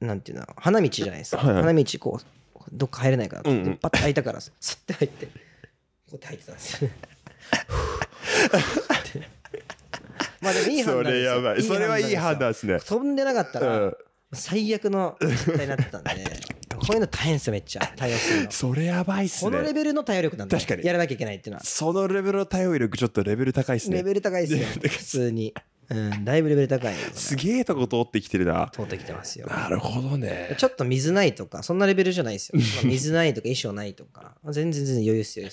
うなんていうの花道じゃないですか、花道こうどっか入れないから、とってパッて開いたからすって入ってこうやって入ってたんですよね。<laughs> まあでもいい判断ですよ。それはいい判断ですね。飛んでなかったら最悪の状態になってたんで。こういうの大変ですよめっちゃ対応するの <laughs> それやばいっすねこのレベルの対応力なんで確かにやらなきゃいけないっていうのはそのレベルの対応力ちょっとレベル高いっすねレベル高いっすよ普通にうんだいぶレベル高いすげえとこ通ってきてるな通ってきてますよなるほどねちょっと水ないとかそんなレベルじゃないですよ水ないとか衣装ないとか全然全然余裕っすよ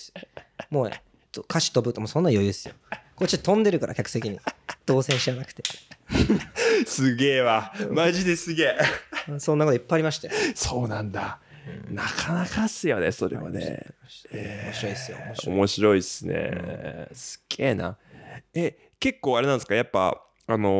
もう歌詞飛ぶともそんな余裕っすよこっち飛んでるから客席に動線知らなくて <laughs> すげえわ。マジですげえ。そんなこといっぱいありましたよ。そうなんだ。なかなかっすよね、それはね。面白いっすよ、面白い。面白いっすね。すげえな。え、結構あれなんですかやっぱ、あのー、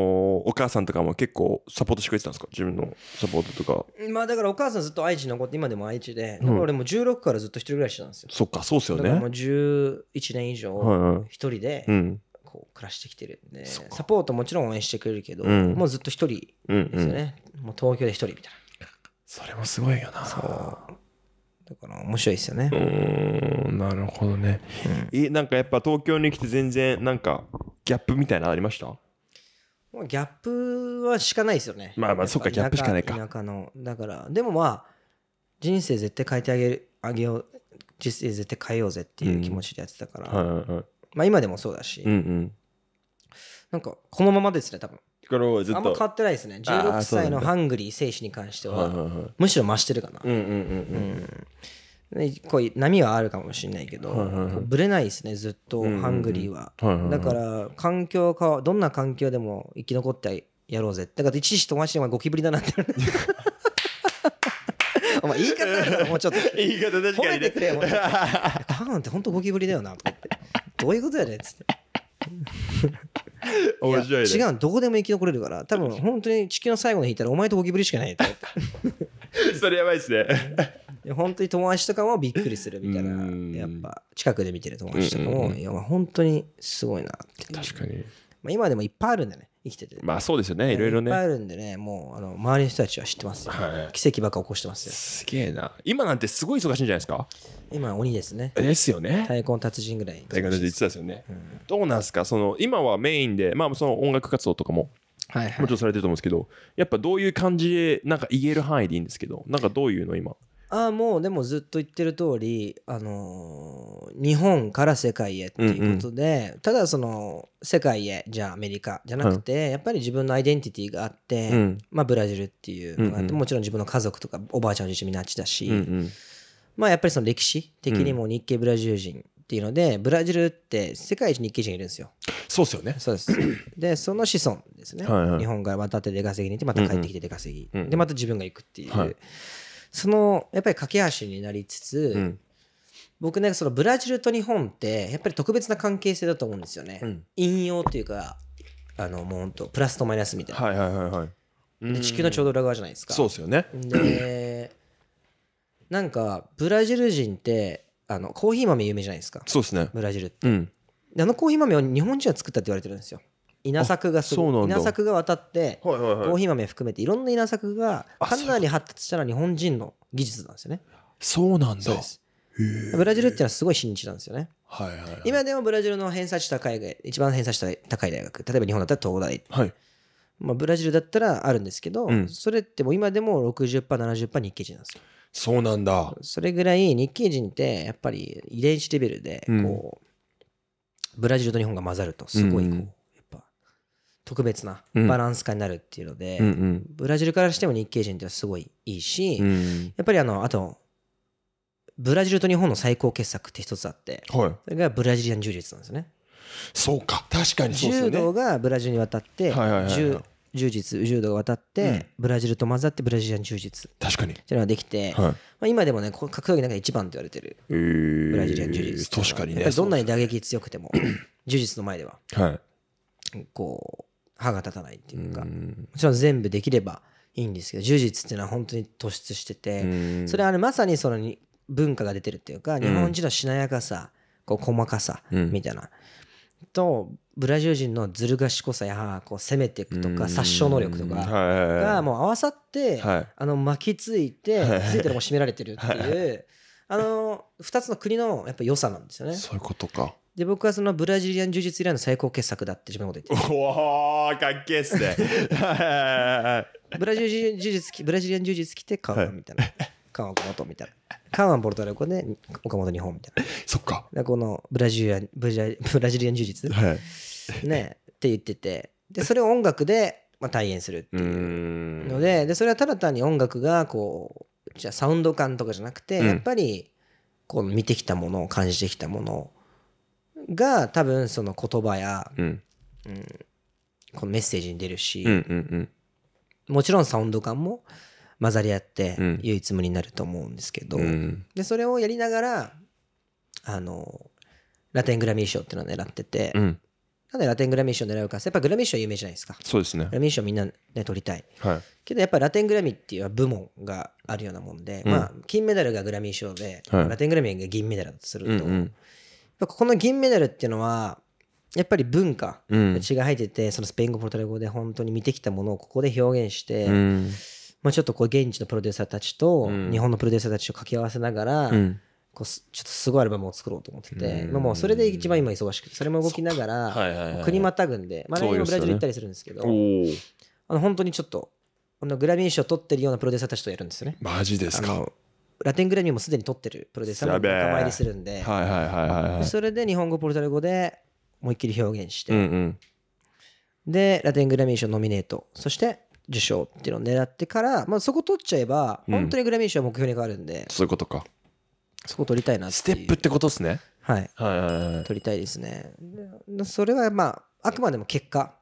お母さんとかも結構サポートしてくれてたんですか自分のサポートとか。まあだからお母さんずっと愛知に残って、今でも愛知で、だか俺も16からずっと一人暮らしなんですよ。そっか、そうっすよね。もう11年以上、一人で、はいはいうんこう暮らしてきてるんでサポートもちろん応援してくれるけど、うん、もうずっと一人ですよね、うんうん、もう東京で一人みたいなそれもすごいよなそうだから面白いですよねうんなるほどね、うん、えなんかやっぱ東京に来て全然なんかギャップみたいなのありましたギャップはしかないですよねまあまあそっかギャップしかないか田舎のだからでもまあ人生絶対変えてあげるあげよう人生絶対変えようぜっていう気持ちでやってたから、うんはいはいはいまあ今でもそうだし、うんうんなんかこのままですね多分これずっあんま変わってないですね16歳のハングリー精子に関してはむしろ増してるかな、うんこういう波はあるかもしれないけど、はいはいはいぶれないですねずっとハングリーは、だから環境かどんな環境でも生き残ってやろうぜだから一時友達にお前ゴキブリだなってあ言い方あからもうちょっと。<laughs> 言い方確かに、ね。褒めてくれよ、もう。ンって本当ゴキブリだよな、とかって。どういうことやねん、つって。<laughs> 面白いね。違う、どこでも生き残れるから、多分本当に地球の最後の引いたら、お前とゴキブリしかないって。<laughs> それやばいっすね。本当に友達とかもびっくりするみたいな、やっぱ近くで見てる友達とかも、いや、本当にすごいなって。確かに。まあ、今でもいっぱいあるんだね。生きてて。まあそうですよね、いろいろね。いっぱいあるんでね、もうあの周りの人たちは知ってますよ、はい、奇跡ばっか起こしてますよ。すげえな。今なんてすごい忙しいんじゃないですか今鬼ですね。ですよね。太鼓の達人ぐらい。太鼓の達人言ってたですよね。うん、どうなんですかその今はメインで、まあその音楽活動とかも。はいはい、もちろんされてると思うんですけどやっぱどういう感じでなんか言える範囲でいいんですけどなんかどういうの今あもうでもずっと言ってる通りあのー、日本から世界へっていうことで、うんうん、ただその世界へじゃあアメリカじゃなくて、うん、やっぱり自分のアイデンティティがあって、うん、まあ、ブラジルっていうのがあって、うんうん、もちろん自分の家族とかおばあちゃんの自身みんなちだし、うんうん、まあ、やっぱりその歴史的にも日系ブラジル人っていうので、ブラジルって世界一日系人いるんですよ。そうですよね。そうです。<clears throat> で、その子孫ですね。はいはい、日本から渡って出稼ぎに行って、また帰ってきて出稼ぎ、うんうん、で、また自分が行くっていう。はいそのやっぱり架け橋になりつつ、うん、僕ねそのブラジルと日本ってやっぱり特別な関係性だと思うんですよね、うん、引用というかあのもうほんとプラスとマイナスみたいな、はいはいはいはい、で地球のちょうど裏側じゃないですかそうですよねでなんかブラジル人ってあのコーヒー豆有名じゃないですかそうですねブラジルって、うん、あのコーヒー豆を日本人は作ったって言われてるんですよ稲作がすごい稲作が渡って、はいはいはい、コーヒー豆含めていろんな稲作がかなり発達したら日本人の技術なんですよねそうなんだブラジルっていうのはすごい新日なんですよね、はいはいはい、今でもブラジルの偏差値高い一番偏差値高い大学例えば日本だったら東大、はいまあ、ブラジルだったらあるんですけど、うん、それってもう今でも 60%70% 日系人なんですよそうなんだそれぐらい日系人ってやっぱり遺伝子レベルでこう、うん、ブラジルと日本が混ざるとすごいこう、うん特別なバランス化になるっていうので、うんうんブラジルからしても日系人ってすごいいいし、うん、やっぱりあのあとブラジルと日本の最高傑作って一つあって、はい、それがブラジリアン柔術なんですね。そうか確かに、ね、柔道がブラジルに渡って、柔術柔道が渡って、うん、ブラジルと混ざってブラジリアン柔術確かにっていうのができて、はい、まあ、今でもね格闘技なんか一番って言われてる、えー、ブラジリアン柔術確かにねどんなに打撃強くても <clears throat> 柔術の前では、はい、こう歯が立たないっていうか、もちろん全部できればいいんですけど柔術っていうのは本当に突出してて、それはのまさにそのに文化が出てるっていうか日本人のしなやかさ、こう細かさみたいな、とブラジル人のずる賢さやこう攻めていくとか殺傷能力とかがもう合わさって、あの巻きついてついてるも締められてるっていう。あの2つの国のやっぱ良さなんですよね。そういうことかで、僕はそのブラジリアン柔術以来の最高傑作だって自分のこと言っておー、かっけえっすね。<laughs> ブラジリアン柔術、ブラジリアン柔術来て、カンみたいな。カン岡本みたいな。カンはポルトガル語で、岡本日本みたいな。そっか。で、このブラジリアン、ブラ <laughs> ブラジリアン柔術、はい、ね、って言ってて、で、それを音楽で、まあ、体現するっていうのででそれはただ単に音楽がこうじゃサウンド感とかじゃなくて、やっぱりこう見てきたものを感じてきたものを、が多分その言葉や、うん、うん、このメッセージに出るし、うんうんうん、もちろんサウンド感も混ざり合って唯一無二になると思うんですけど、うん、でそれをやりながらあのラテングラミー賞っていうのを狙ってて、うん、なんでラテングラミー賞を狙うかやっぱグラミー賞有名じゃないですかそうですねグラミー賞みんな、ね、取りたい、はい、けどやっぱラテングラミーっていう部門があるようなもんで、うん、まあ金メダルがグラミー賞で、はい、ラテングラミーが銀メダルだとすると、うんうんこの銀メダルっていうのはやっぱり文化、血が入っててそのスペイン語ポルトガル語で本当に見てきたものをここで表現して、うん、まあ、ちょっとこう現地のプロデューサーたちと日本のプロデューサーたちを掛け合わせながら、こうちょっとすごいアルバムを作ろうと思ってて、うん、まあ、もうそれで一番今忙しくてそれも動きながら、はいはい、国またぐんで、まあ、ブラジル行ったりするんですけど、ね、あの本当にちょっとあのグラミー賞を取ってるようなプロデューサーたちとやるんですよね。マジですかラテングラミーもすでに取ってるプロデューサーが仲りするんで、はいはいはいはい、それで日本語ポルトガル語で思いっきり表現して、うんうん、でラテングラミー賞ノミネートそして受賞っていうのを狙ってから、まあ、そこ取っちゃえば本当にグラミー賞目標に変わるんで、うん、そういうことかそこ取りたいなステップってことですね、はい、はいはいはい、はい取りたいですねそれはまああくまでも結果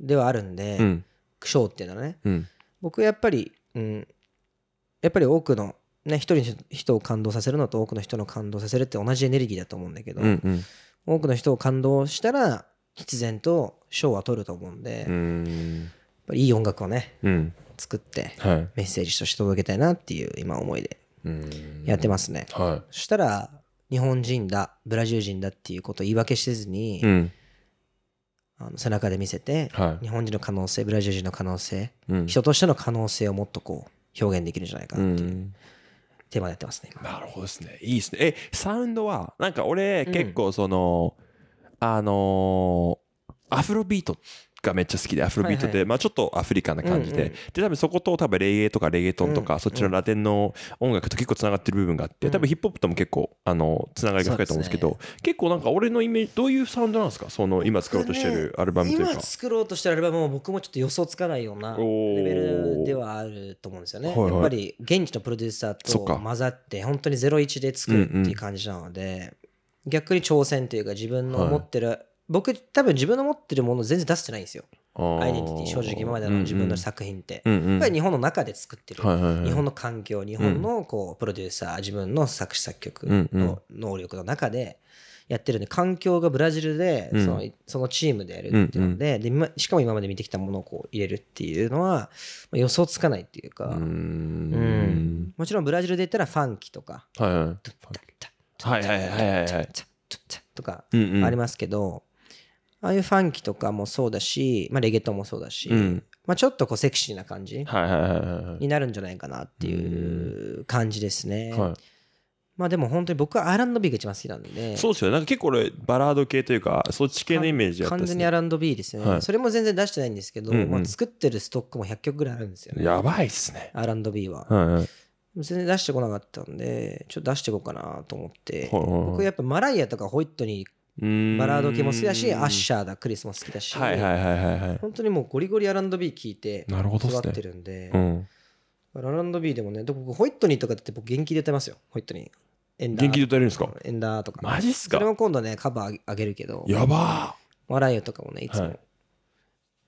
ではあるんで、うん、賞っていうのはね、うん、僕やっぱり、うん、やっぱり多くのね、一人の人を感動させるのと多くの人の感動させるって同じエネルギーだと思うんだけど、うんうん、多くの人を感動したら必然と賞は取ると思うんでうんいい音楽をね、うん、作って、メッセージとして届けたいなっていう今思いでやってますね、はい、そしたら日本人だブラジル人だっていうことを言い訳せずに、うん、あの背中で見せて、はい、日本人の可能性ブラジル人の可能性、うん、人としての可能性をもっとこう表現できるんじゃないかなっていう。テーマでやってますね。なるほどですね。いいですね。え、サウンドは、なんか俺、結構その、うん、あのー、アフロビートっがめっちゃ好きでアフロビートで、はいはい、まあちょっとアフリカな感じで、うんうん、で多分そこと多分レイエとかレゲトンとか、うんそっちのラテンの音楽と結構つながってる部分があって、うん、多分ヒップホップとも結構あのつながりが深いと思うんですけど、ね、結構なんか俺のイメージどういうサウンドなんですかその今作ろうとしてるアルバムというか、ね、今作ろうとしてるアルバムも僕もちょっと予想つかないようなレベルではあると思うんですよね、はいはい、やっぱり現地のプロデューサーと混ざって本当に01で作るっていう感じなので、うんうん、逆に挑戦というか自分の持ってる、はい僕多分自分の持ってるもの全然出してないんですよアイデンティティ正直今までの自分の作品って、うんうん、やっぱり日本の中で作ってる、はいはいはい、日本の環境日本のこうプロデューサー自分の作詞作曲の能力の中でやってるんで環境がブラジルでその,、そのチームでやるっていうので,、でしかも今まで見てきたものをこう入れるっていうのは予想つかないっていうかうんもちろんブラジルで言ったらファンキーとか「はいはいはと。はい」とと。ありますけど、ああいうファンキーとかもそうだし、まあ、レゲトもそうだし、うん、まあ、ちょっとこうセクシーな感じになるんじゃないかなっていう感じですね。はい、まあでも本当に僕は R&B が一番好きなんでそうですよなんか結構俺バラード系というかそっち系のイメージあって。完全に R&B ですね、はい、それも全然出してないんですけど、うんうん、まあ、作ってるストックも100曲ぐらいあるんですよ、ね、やばいっすね R&B は、はいはい全然出してこなかったんで、ちょっと出していこうかなと思って、僕やっぱマライアとかホイットにバラード系も好きだしアッシャーだクリスも好きだし、はいはいはいはい、本当にもうゴリゴリ R&B 聴いて育ってるんでる、ねうん、R&B でもね僕ホイットニーとかって僕元気で歌いますよホイットニー。エンダー元気で歌えるんですかエンダーとかマジっすかそれも今度ねカバーあげるけどやばー笑いよとかもねいつも、はい、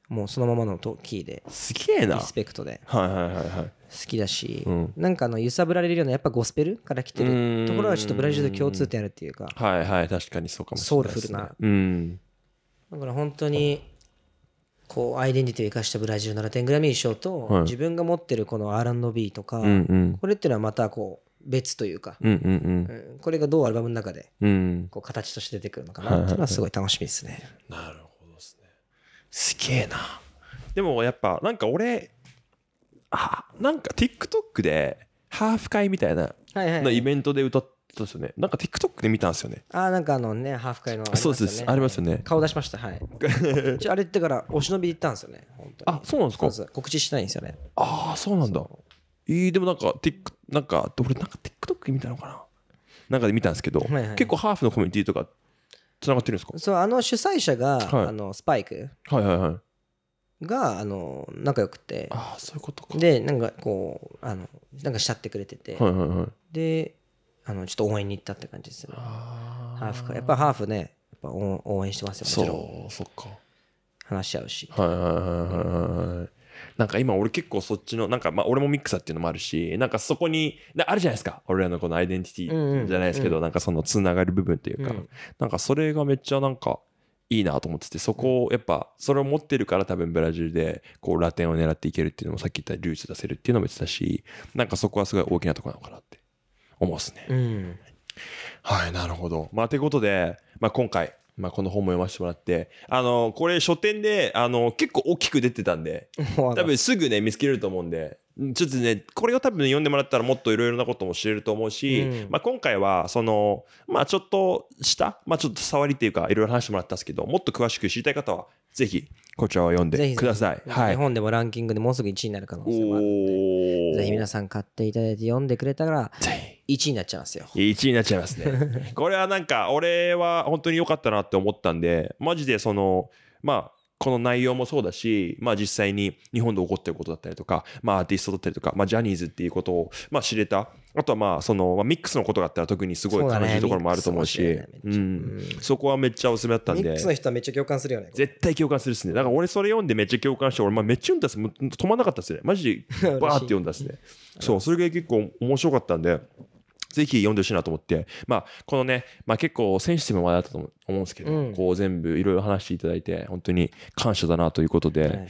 もうそのままのキーですげえなリスペクトではいはいはいはい好きだし、うん、なんかあの揺さぶられるようなやっぱゴスペルから来てるところはちょっとブラジルと共通点あるっていうかはいはい確かにそうかもしれない、ね、ソウルフルな、うん、だから本当にこうアイデンティティを生かしたブラジルのラテングラミー賞と、はい、自分が持ってるこの R&B とか、うんうん、これっていうのはまたこう別というか、うんうんうん、これがどうアルバムの中でこう形として出てくるのかなっていうのはすごい楽しみですね。はいはいはい、なるほどですね。すげえな。でもやっぱなんか俺なんか TikTok でハーフ会みたいなイベントで歌ってそうですよね。なんか TikTok で見たんですよね。ああ、なんかあのね、ハーフ会の、ね、そうです。ありますよね。顔出しました。はい。<laughs> あれってから、お忍び行ったんですよね。本当あ、そうなんですか告知しないんですよね。ああ、そうなんだ。えでもなんか、ティック、なんか、俺なんか TikTok 見たのかななんかで見たんですけど、はいはい、結構ハーフのコミュニティとか、つながってるんですかそう、あの主催者が、はい、あの、スパイク。はいはいはい。があの仲良くてあそういうことかでなんかこうあのなんかしゃってくれてて、はいはいはい、であのちょっと応援に行ったって感じですねハーフかやっぱハーフねやっぱ応援してますよもちろんそうそっか話し合うしはいはいはいはい、はいなんか今俺結構そっちのなんかまあ俺もミックサっていうのもあるしなんかそこにあるじゃないですか俺らのこのアイデンティティじゃないですけど、なんかそのつながる部分というか、なんかそれがめっちゃなんかいいなと思っててそこをやっぱそれを持ってるから多分ブラジルでこうラテンを狙っていけるっていうのもさっき言ったルーツ出せるっていうのも言ってたしなんかそこはすごい大きなとこなのかなって思うっすね。うん、はいなるほど。まあということで、まあ、今回まあ、この本も読ませてもらって、あの、これ書店で、あの、結構大きく出てたんで、<laughs> 多分すぐね、見つけれると思うんで、ちょっとね、これを多分読んでもらったらもっといろいろなことも知れると思うし、うん、まあ、今回は、その、まあ、ちょっとした、まあ、ちょっと触りっていうか、いろいろ話してもらったんですけど、もっと詳しく知りたい方は、ぜひ、こちらを読んでください。はい、日本でもランキングでもうすぐ1位になる可能性もあるので、ぜひ皆さん買っていただいて読んでくれたら、1位になっちゃいますよ。1位になっちゃいますね。<laughs> これはなんか、俺は本当に良かったなって思ったんで、マジでその、まあ、この内容もそうだし、まあ実際に日本で起こってることだったりとか、まあアーティストだったりとか、まあジャニーズっていうことを、まあ知れた。あとはまあその、まあ、ミックスのことがあったら特にすごい楽しいところもあると思うし、そこはめっちゃおすすめだったんで。ミックスの人はめっちゃ共感するよね。絶対共感するっすね。だから俺それ読んでめっちゃ共感して、俺まあめっちゃ読んだっす。止まんなかったっすね。マジで <laughs> バーって読んだっすね。そう、それが結構面白かったんで。ぜひ読んでほしいなと思って、まあ、このね、まあ、結構センシティブな話だったと思うんですけど、うん、こう全部いろいろ話していただいて、本当に感謝だなということで、はい、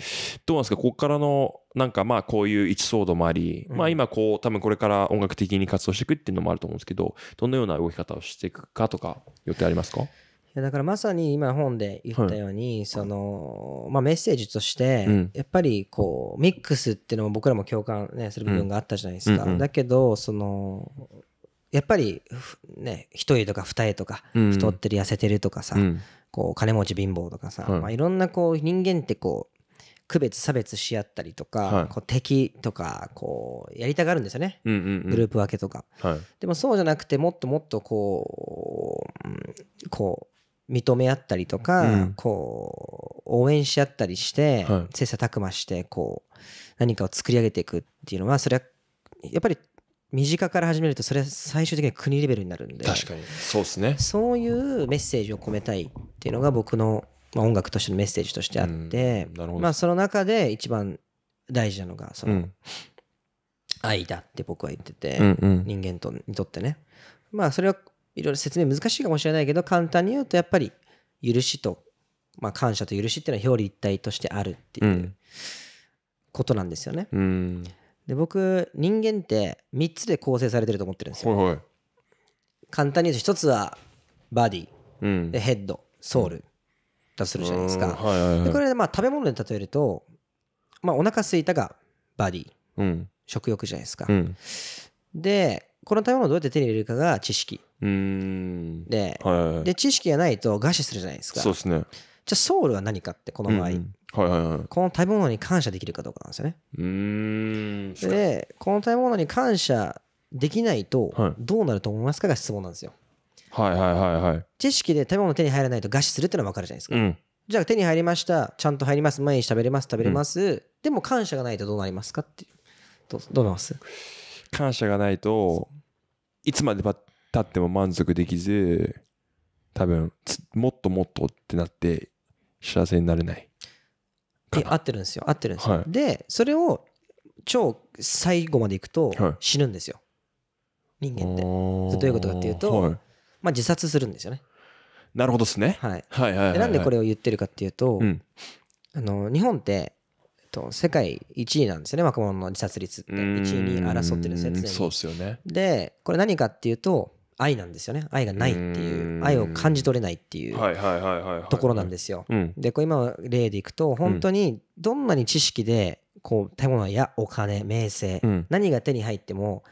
どうなんですか、ここからの、なんかまあ、こういう一騒動もあり、うん、まあ、今こう、多分これから音楽的に活動していくっていうのもあると思うんですけど、どのような動き方をしていくかとか、予定ありますかいやだからまさに今本で言ったように、はい、そのまあ、メッセージとして、やっぱりこうミックスっていうのも僕らも共感、ね、する部分があったじゃないですか、だけどそのやっぱりね一人とか二重とか、太ってる痩せてるとかさ、うん、こう金持ち貧乏とかさ、い、まあ、いろんなこう人間ってこう区別差別し合ったりとか、はい、こう敵とかこうやりたがるんですよね、うんうんうん、グループ分けとか、はい、でもそうじゃなくてもっともっとこうこう認め合ったりとか、うん、こう応援し合ったりして、はい、切磋琢磨してこう何かを作り上げていくっていうのはそれはやっぱり身近から始めるとそれは最終的に国レベルになるんで確かにそうですねそういうメッセージを込めたいっていうのが僕の、まあ、音楽としてのメッセージとしてあって、まあ、その中で一番大事なのがその、愛だって僕は言ってて、人間とにとってねまあそれはいろいろ説明難しいかもしれないけど簡単に言うとやっぱり許しと、まあ、感謝と許しっていうのは表裏一体としてあるっていうことなんですよね。うんで僕人間って3つで構成されてると思ってるんですよ、はいはい、簡単に言うと1つはバディ、うん、でヘッドソウルだとするじゃないですか、はいはいはい、でこれでまあ食べ物で例えると、まあ、お腹すいたがバディ、うん、食欲じゃないですか、うん、でこの食べ物をどうやって手に入れるかが知識ではいはいはい、で知識がないと餓死するじゃないですかそうですねじゃあソウルは何かってこの場合、うんはいはいはい、この食べ物に感謝できるかどうかなんですよね。うんでこの食べ物に感謝できないとどうなると思いますかが質問なんですよ。はいはいはいはい。知識で食べ物手に入らないと餓死するってのは分かるじゃないですか。うん、じゃあ手に入りましたちゃんと入ります毎日食べれます食べれます、うん、でも感謝がないとどうなりますかってどうどうなります感謝がないといつまでたっても満足できず多分もっともっとってなって幸せになれない。合ってるんですよ合ってるんですよ、はい、でそれを超最後までいくと死ぬんですよ、はい、人間ってどういうことかっていうと、はい、まあ自殺するんですよねなるほどですね、はい、はいはいはいなんでこれを言ってるかっていうと、うん、あの日本ってと世界1位なんですよね若者の自殺率って1位に争ってるんですよそうですよねでこれ何かっていうと愛なんですよね愛がないっていう愛を感じ取れないっていうところなんですよ。でこう今例でいくと本当にどんなに知識でこう食べ物やお金名声、うん、何が手に入っても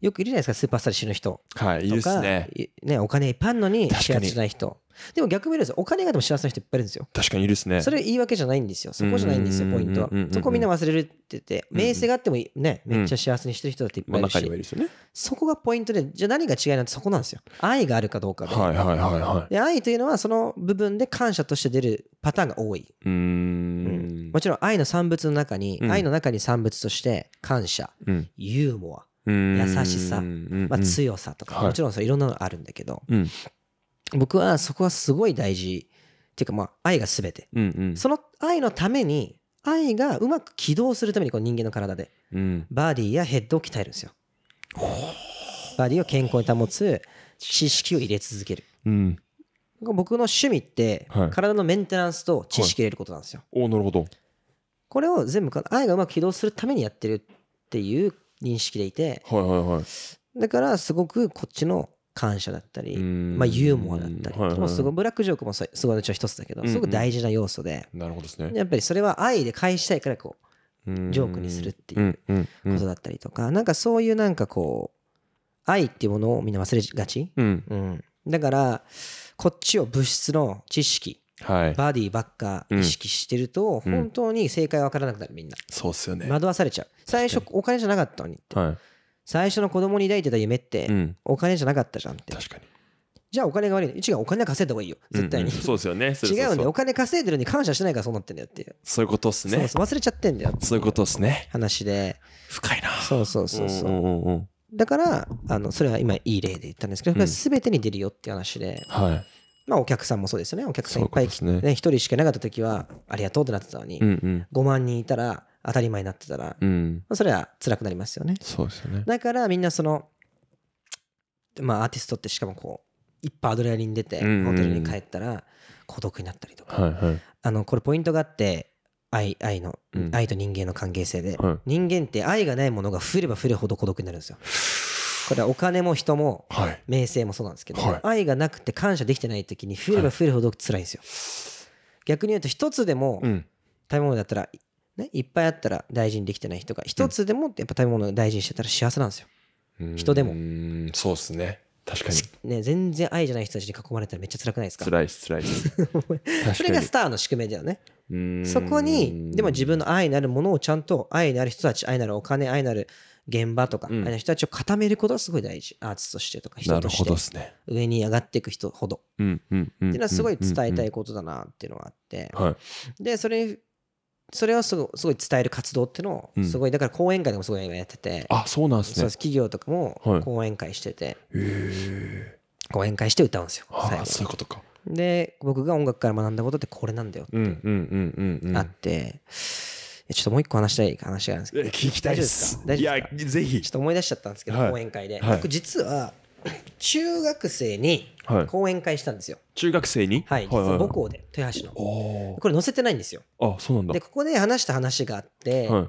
よくいるじゃないですかスーパースターで死ぬ人とか、はいいいねね、お金いっぱいあるのに幸せじゃない人でも逆に言うと、お金がでも幸せな人いっぱいいるんですよ。確かにいるですね。それ言い訳じゃないんですよ。そこじゃないんですよ、ポイントは。そこみんな忘れるって言って、名声があってもね、めっちゃ幸せにしてる人だっていっぱいいるし、うんまあね、そこがポイントで、じゃあ何が違いなんてそこなんですよ。愛があるかどうかで。はいはいはいはい。で、愛というのはその部分で感謝として出るパターンが多い。うん,、もちろん愛の産物の中に、うん、愛の中に産物として感謝、うん、ユーモア、優しさ、まあ、強さとか、もちろんそいろんなのあるんだけど、うん、僕はそこはすごい大事っていうかまあ愛が全て、うんうん、その愛のために愛がうまく起動するためにこう人間の体で、うん、バディーやヘッドを鍛えるんですよ。バーディーを健康に保つ知識を入れ続ける、うん、僕の趣味って、体のメンテナンスと知識入れることなんですよ。はいはい、おなるほどこれを全部愛がうまく起動するためにやってるっていう認識でいて、はいはいはい、だからすごくこっちの感謝だったり、まあ、ユーモアだったり、はいはい、すごブラックジョークもすごいのち一つだけど、すごく大事な要素で、なるほどですねやっぱりそれは愛で返したいからこうジョークにするっていうことだったりとか、なんかそういうなんかこう愛っていうものをみんな忘れがち、うんだからこっちを物質の知識はい、バディばっか意識してると、本当に正解わからなくなるみんな、そうっすよね惑わされちゃう最初お金じゃなかったのにって、はい、最初の子供に抱いてた夢って、お金じゃなかったじゃんって確かにじゃあお金が悪い違うお金稼いだ方がいいよ絶対に、そうですよね <laughs> 違うんでお金稼いでるに感謝してないからそうなってんだよっていうそういうことっすね忘れちゃってんだよそういうことっすね話で深いなそうそうそうそう,、だからあのそれは今いい例で言ったんですけど、すべてに出るよって話で、うはいまあ、お客さんもそうですよねお客さんいっぱい来て、ね一1人しかなかった時はありがとうってなってたのに、5万人いたら当たり前になってたら、うん、それは辛くなりますよね。そうですよねだからみんなその、まあ、アーティストってしかもこういっぱいアドレナリン出てホテルに帰ったら孤独になったりとか、はいはい、あのこれポイントがあって愛愛の、うん、愛と人間の関係性で、はい、人間って愛がないものが増えれば増えるほど孤独になるんですよ。これはお金も人も、はい、名声もそうなんですけど、はい、愛がなくて感謝できてない時に増えれば増えるほど辛いんですよ。逆に言うと一つでも食べ物だったらね、いっぱいあったら大事にできてない人が一つでもやっぱ食べ物を大事にしてたら幸せなんですよ、うん、人でもそうですね確かに、ね、全然愛じゃない人たちに囲まれたらめっちゃ辛くないですか辛いです辛いです <laughs> それがスターの宿命だよねそこにでも自分の愛なるものをちゃんと愛なる人たち愛なるお金愛なる現場とか、うん、愛なる人たちを固めることがすごい大事アーティストとしてとか人として、ね、上に上がっていく人ほど、うんうん、っていうのはすごい伝えたいことだなっていうのがあって、はい、でそれにそれをすごすごい伝える活動っていうのをすごい、だから講演会でもすごいやっててあそうなんですね企業とかも講演会してて、講演会して歌うんですよあそういうことかで僕が音楽から学んだことってこれなんだよってあってちょっともう一個話したい話があるんですけど聞きたいですかいやぜひちょっと思い出しちゃったんですけど、講演会で、僕実は中学生に講演会したんですよ。はい、中学生にはい、実は母校で、豊橋の。これ載せてないんですよ。あ、そうなんだ。で、ここで話した話があって、はい、まあ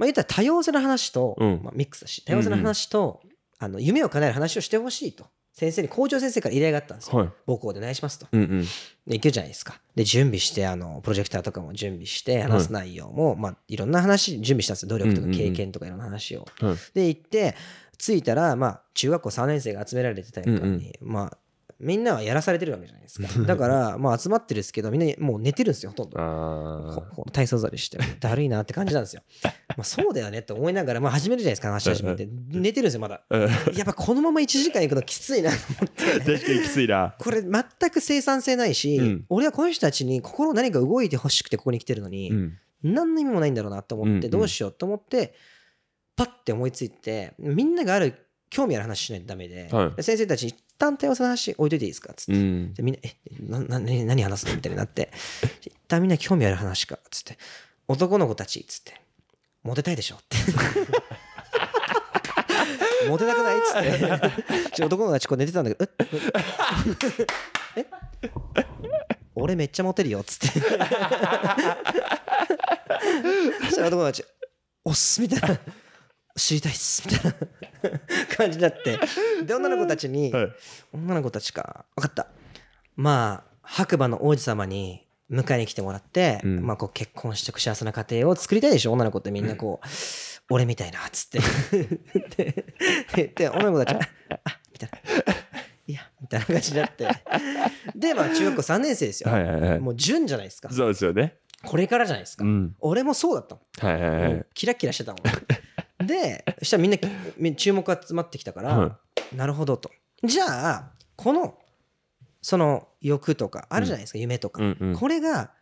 言ったら多様性の話と、うん、まあ、ミックスだし、多様性の話と、うんうん、あの夢を叶える話をしてほしいと。先生に校長先生から依頼があったんですよ、はい、母校でお願いしますと、うんうん、で行けるじゃないですかで準備してあのプロジェクターとかも準備して話す内容も、はいまあ、いろんな話準備したんですよ努力とか経験とかいろんな話を、で行って着いたら、まあ、中学校3年生が集められてたりとかに、うんうん、まあ、みんなはやらされてるわけじゃないですか。<laughs> だから、まあ集まってるんですけど、みんなもう寝てるんですよ、ほとんど。体操座りして、だるいなって感じなんですよ。<laughs> まあそうだよねって思いながら、まあ始めるじゃないですか、話し始めて。寝てるんですよ、まだ。やっぱこのまま1時間行くのきついなと思って。<laughs> 確かにきついな。これ全く生産性ないし、うん、俺はこの人たちに心何か動いてほしくてここに来てるのに、うん、何の意味もないんだろうなと思って、どうしようと思って、パッて思いついてみんながある興味ある話しないとダメではい、で先生たち一旦多様性の話置いといていいですかっつって、うん、みんな「えなな何話すの?」みたいになって一旦みんな興味ある話かっつって「男の子たち」っつって「モテたいでしょ」って <laughs> モテたくないっつって男の子たちこう寝てたんだけど「えっえ俺めっちゃモテるよ」っつってそしたら男の子たち「おっす」みたいな。知りたいっすみたいな <laughs> 感じになってで女の子たちに、女の子たちか分かったまあ白馬の王子様に迎えに来てもらって、まあ、こう結婚して幸せな家庭を作りたいでしょ女の子ってみんなこう、俺みたいなっつってでで女の子たちが「あみたいな「いや」みたいな感じになってでまあ中学校3年生ですよ、はいはいはい、もう純じゃないですかそうですよねこれからじゃないですか、うん、俺もそうだったもん、はいはいはい、キラキラしてたもんでそしたらみんな注目が集まってきたから、なるほどとじゃあこのその欲とかあるじゃないですか、うん、夢とか、うんうん、これが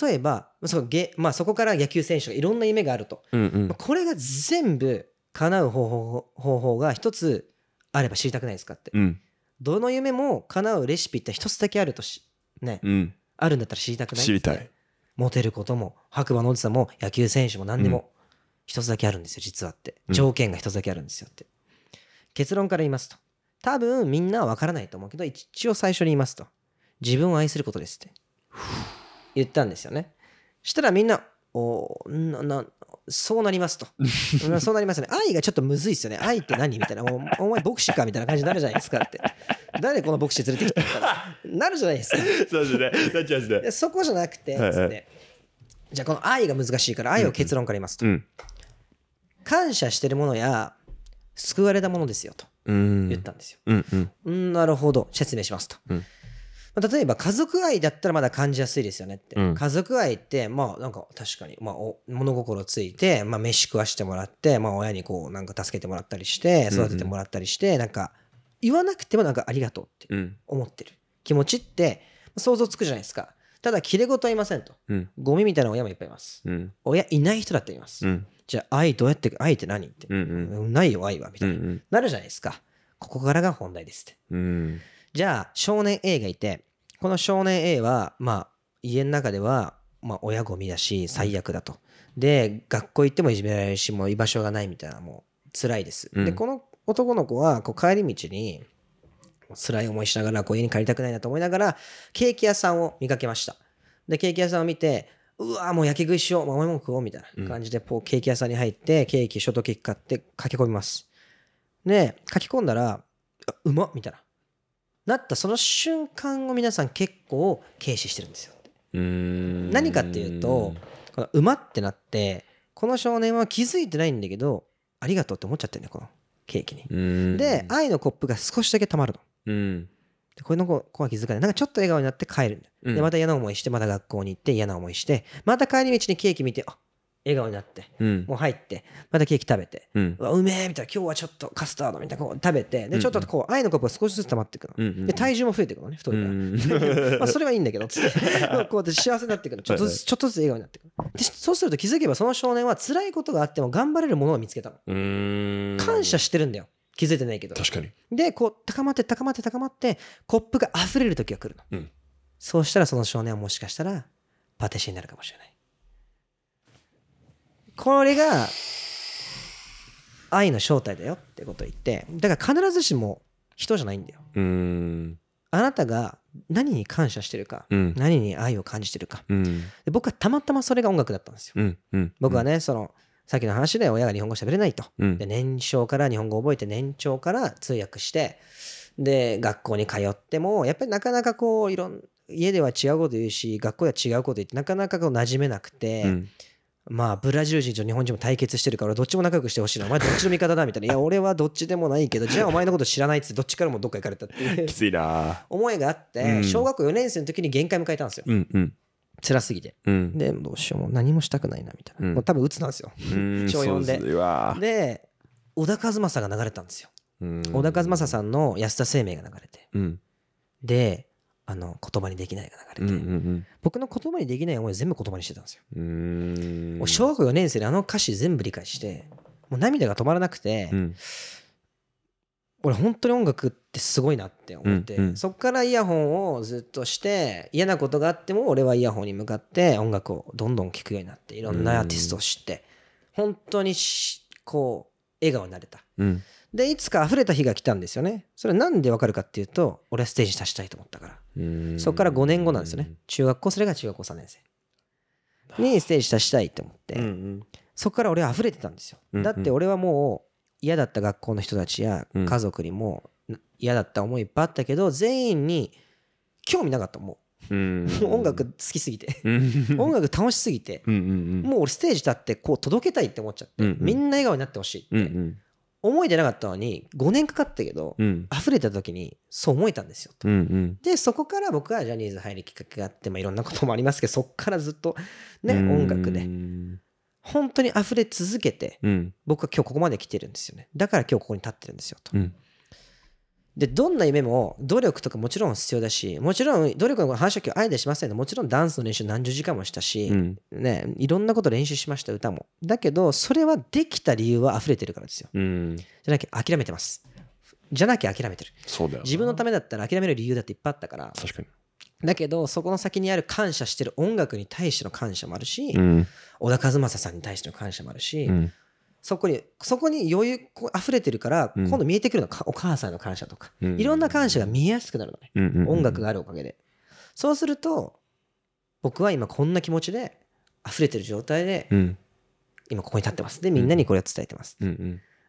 例えばそこげ、まあ、そこから野球選手がいろんな夢があると、うんうん、これが全部叶う方法方法が一つあれば知りたくないですかって、うん、どの夢も叶うレシピって一つだけあるとしね、うん、あるんだったら知りたくない知りたいモテることも白馬のおじさんも野球選手も何でも、一つだけあるんですよ実はって条件が一つだけあるんですよって、うん、結論から言いますと多分みんなは分からないと思うけど一応最初に言いますと自分を愛することですって言ったんですよねしたらみんなおななそうなりますと <laughs> そうなりますね愛がちょっとむずいっすよね愛って何みたいなおお前牧師かみたいな感じになるじゃないですかって誰この牧師連れてきたみたなるじゃないですかそうですねなっちゃうですねそこじゃなくてて、はいはい、じゃあこの愛が難しいから愛を結論から言いますと、うんうん感謝してるものや救われたものですよと言ったんですよ。うんうんうん、なるほど説明しますと。うん例えば家族愛だったらまだ感じやすいですよねって、うん、家族愛ってまあなんか確かに、まあ、物心ついて、まあ、飯食わしてもらって、まあ、親にこうなんか助けてもらったりして育ててもらったりして、うんうん、なんか言わなくてもなんかありがとうって思ってる、気持ちって想像つくじゃないですかただ切れ事はいませんと、うん、ゴミみたいな親もいっぱいいます、うん、親いない人だっています、うじゃあ愛どうやって愛って何って、うんうん、ないよ愛はみたいな、うんうん、なるじゃないですかここからが本題ですって、うん、じゃあ少年 A がいてこの少年 A はまあ家の中ではまあ親ゴミだし最悪だとで学校行ってもいじめられるしもう居場所がないみたいなもう辛いです、うん、でこの男の子はこう帰り道に辛い思いしながらこう家に帰りたくないなと思いながらケーキ屋さんを見かけましたでケーキ屋さんを見てうわもう焼き食いしよう、お前も食おうみたいな感じで、こうケーキ屋さんに入って、ケーキ、ショートケーキ買って駆け込みます。で、駆け込んだら、うまっみたいな。なったその瞬間を皆さん結構軽視してるんですよ。何かっていうと、このまってなって、この少年は気づいてないんだけど、ありがとうって思っちゃってるね、このケーキに。で、愛のコップが少しだけ溜まるの。うん、でこの子は気づかない。なんかちょっと笑顔になって帰るんで、また嫌な思いして、また学校に行って、嫌な思いして、また帰り道にケーキ見て、あ笑顔になって、もう入って、またケーキ食べて、ううめえみたいな、今日はちょっとカスタードみたいなこう食べて、で、ちょっとこう、愛のコップが少しずつ溜まっていくの。で、体重も増えていくのね、太るから。<laughs> まあ、それはいいんだけど、つって。<laughs> こうやって幸せになっていくの。ちょっとずつ、ちょっとずつ笑顔になっていくで、そうすると気づけば、その少年は辛いことがあっても頑張れるものを見つけたの。感謝してるんだよ。気づいてないけど確かにでこう高まって高まって高まってコップが溢れる時が来るの、うん、そうしたらその少年はもしかしたらパティシエになるかもしれないこれが愛の正体だよってことを言ってだから必ずしも人じゃないんだよあなたが何に感謝してるか、うん、何に愛を感じてるか、うん、で僕はたまたまそれが音楽だったんですよ、うん、僕はねそのさっきの話で親が日本語喋れないと、うん、で年少から日本語を覚えて年長から通訳してで学校に通ってもやっぱりなかなかこういろん家では違うこと言うし学校では違うこと言ってなかなかこう馴染めなくて、うん、まあブラジル人と日本人も対決してるからどっちも仲良くしてほしいなお前どっちの味方だみたいないや俺はどっちでもないけどじゃあお前のこと知らないっつってどっちからもどっか行かれたっていう <laughs> きついな思いがあって、うん、小学校4年生の時に限界迎えたんですよ。うんうん辛すぎて、うん、でどうしようも何もしたくないなみたいな、うん、もう多分鬱なんですよ小4でで小田和正が流れたんですよ小田和正さんの安田生命が流れて、うん、であの言葉にできないが流れて、うんうんうん、僕の言葉にできない思いを全部言葉にしてたんですよ小学校4年生であの歌詞全部理解してもう涙が止まらなくて、うん、俺本当に音楽ってすごいなって思って、そっからイヤホンをずっとして嫌なことがあっても俺はイヤホンに向かって音楽をどんどん聴くようになっていろんなアーティストを知って本当にこう笑顔になれた、でいつか溢れた日が来たんですよねそれなんでわかるかっていうと俺はステージに立ちたいと思ったからそっから5年後なんですよね中学校それが中学校3年生にステージ立ちたいって思って、そっから俺は溢れてたんですよ、だって俺はもう嫌だった学校の人たちや家族にも嫌だった思いいっぱいあったけど全員に興味なかったもう, <laughs> 音楽好きすぎて音楽楽しすぎてもう俺ステージ立ってこう届けたいって思っちゃって、みんな笑顔になってほしいって思えてなかったのに5年かかったけど、うん、溢れた時にそう思えたんですよと、うんうん、でそこから僕はジャニーズ入るきっかけがあって、まあ、いろんなこともありますけどそこからずっとね音楽で本当に溢れ続けて、うん、僕は今日ここまで来てるんですよねだから今日ここに立ってるんですよと。うんでどんな夢も努力とかもちろん必要だしもちろん努力の話は今日あえてしませんもちろんダンスの練習何十時間もしたし、うん、ね、いろんなこと練習しました歌もだけどそれはできた理由は溢れてるからですよ、うん、じゃなきゃ諦めてますじゃなきゃ諦めてるそうだよ自分のためだったら諦める理由だっていっぱいあったから確かにだけどそこの先にある感謝してる音楽に対しての感謝もあるし、うん、小田和正さんに対しての感謝もあるし、うん、そこにそこに余裕溢れてるから、うん、今度見えてくるのお母さんの感謝とか、いろんな感謝が見えやすくなるのね、うん音楽があるおかげでそうすると僕は今こんな気持ちで溢れてる状態で、今ここに立ってますでみんなにこれを伝えてます、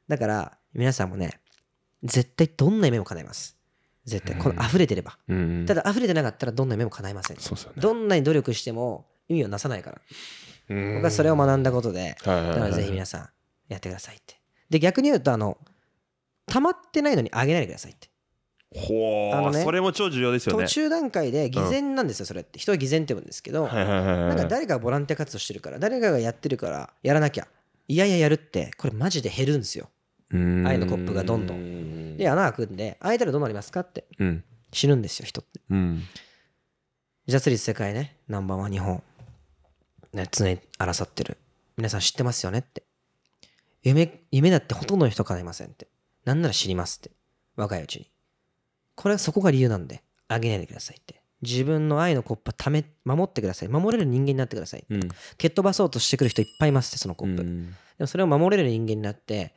だから皆さんもね絶対どんな夢も叶えます絶対この溢れてれば、うんただ溢れてなかったらどんな夢も叶いません、ね、どんなに努力しても意味をなさないから僕はそれを学んだことでだからぜひ皆さんやってくださいってで逆に言うとあの溜まってないのにあげないでくださいってほう、ね、それも超重要ですよね途中段階で偽善なんですよそれって人は偽善って言うんですけどなんか誰かがボランティア活動してるから誰かがやってるからやらなきゃいやいややるってこれマジで減るんですよ愛のコップがどんどんで穴が開くんで開いたらどうなりますかって死ぬんですよ人って、うん、自殺率世界ねナンバーワン日本、ね、常に争ってる皆さん知ってますよねって夢夢だってほとんどの人叶いませんってなんなら知りますって若いうちにこれはそこが理由なんであげないでくださいって自分の愛のコップため守ってください守れる人間になってください、うん、蹴っ飛ばそうとしてくる人いっぱいいますってそのコップ、うん、でもそれを守れる人間になって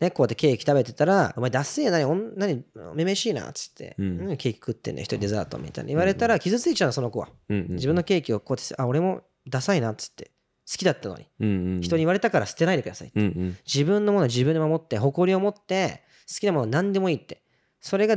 ね、こうやってケーキ食べてたら、お前ダッスーなに、何、めめしいな、っつって、うん、ケーキ食ってんね一人デザートみたいな言われたら、傷ついちゃうの、その子は、うんうん自分のケーキをこうやって、あ、俺もダサいな、っつって。好きだったのに、うんうん人に言われたから捨てないでくださいって、うんうん、自分のものは自分で守って誇りを持って好きなもの何でもいいってそれが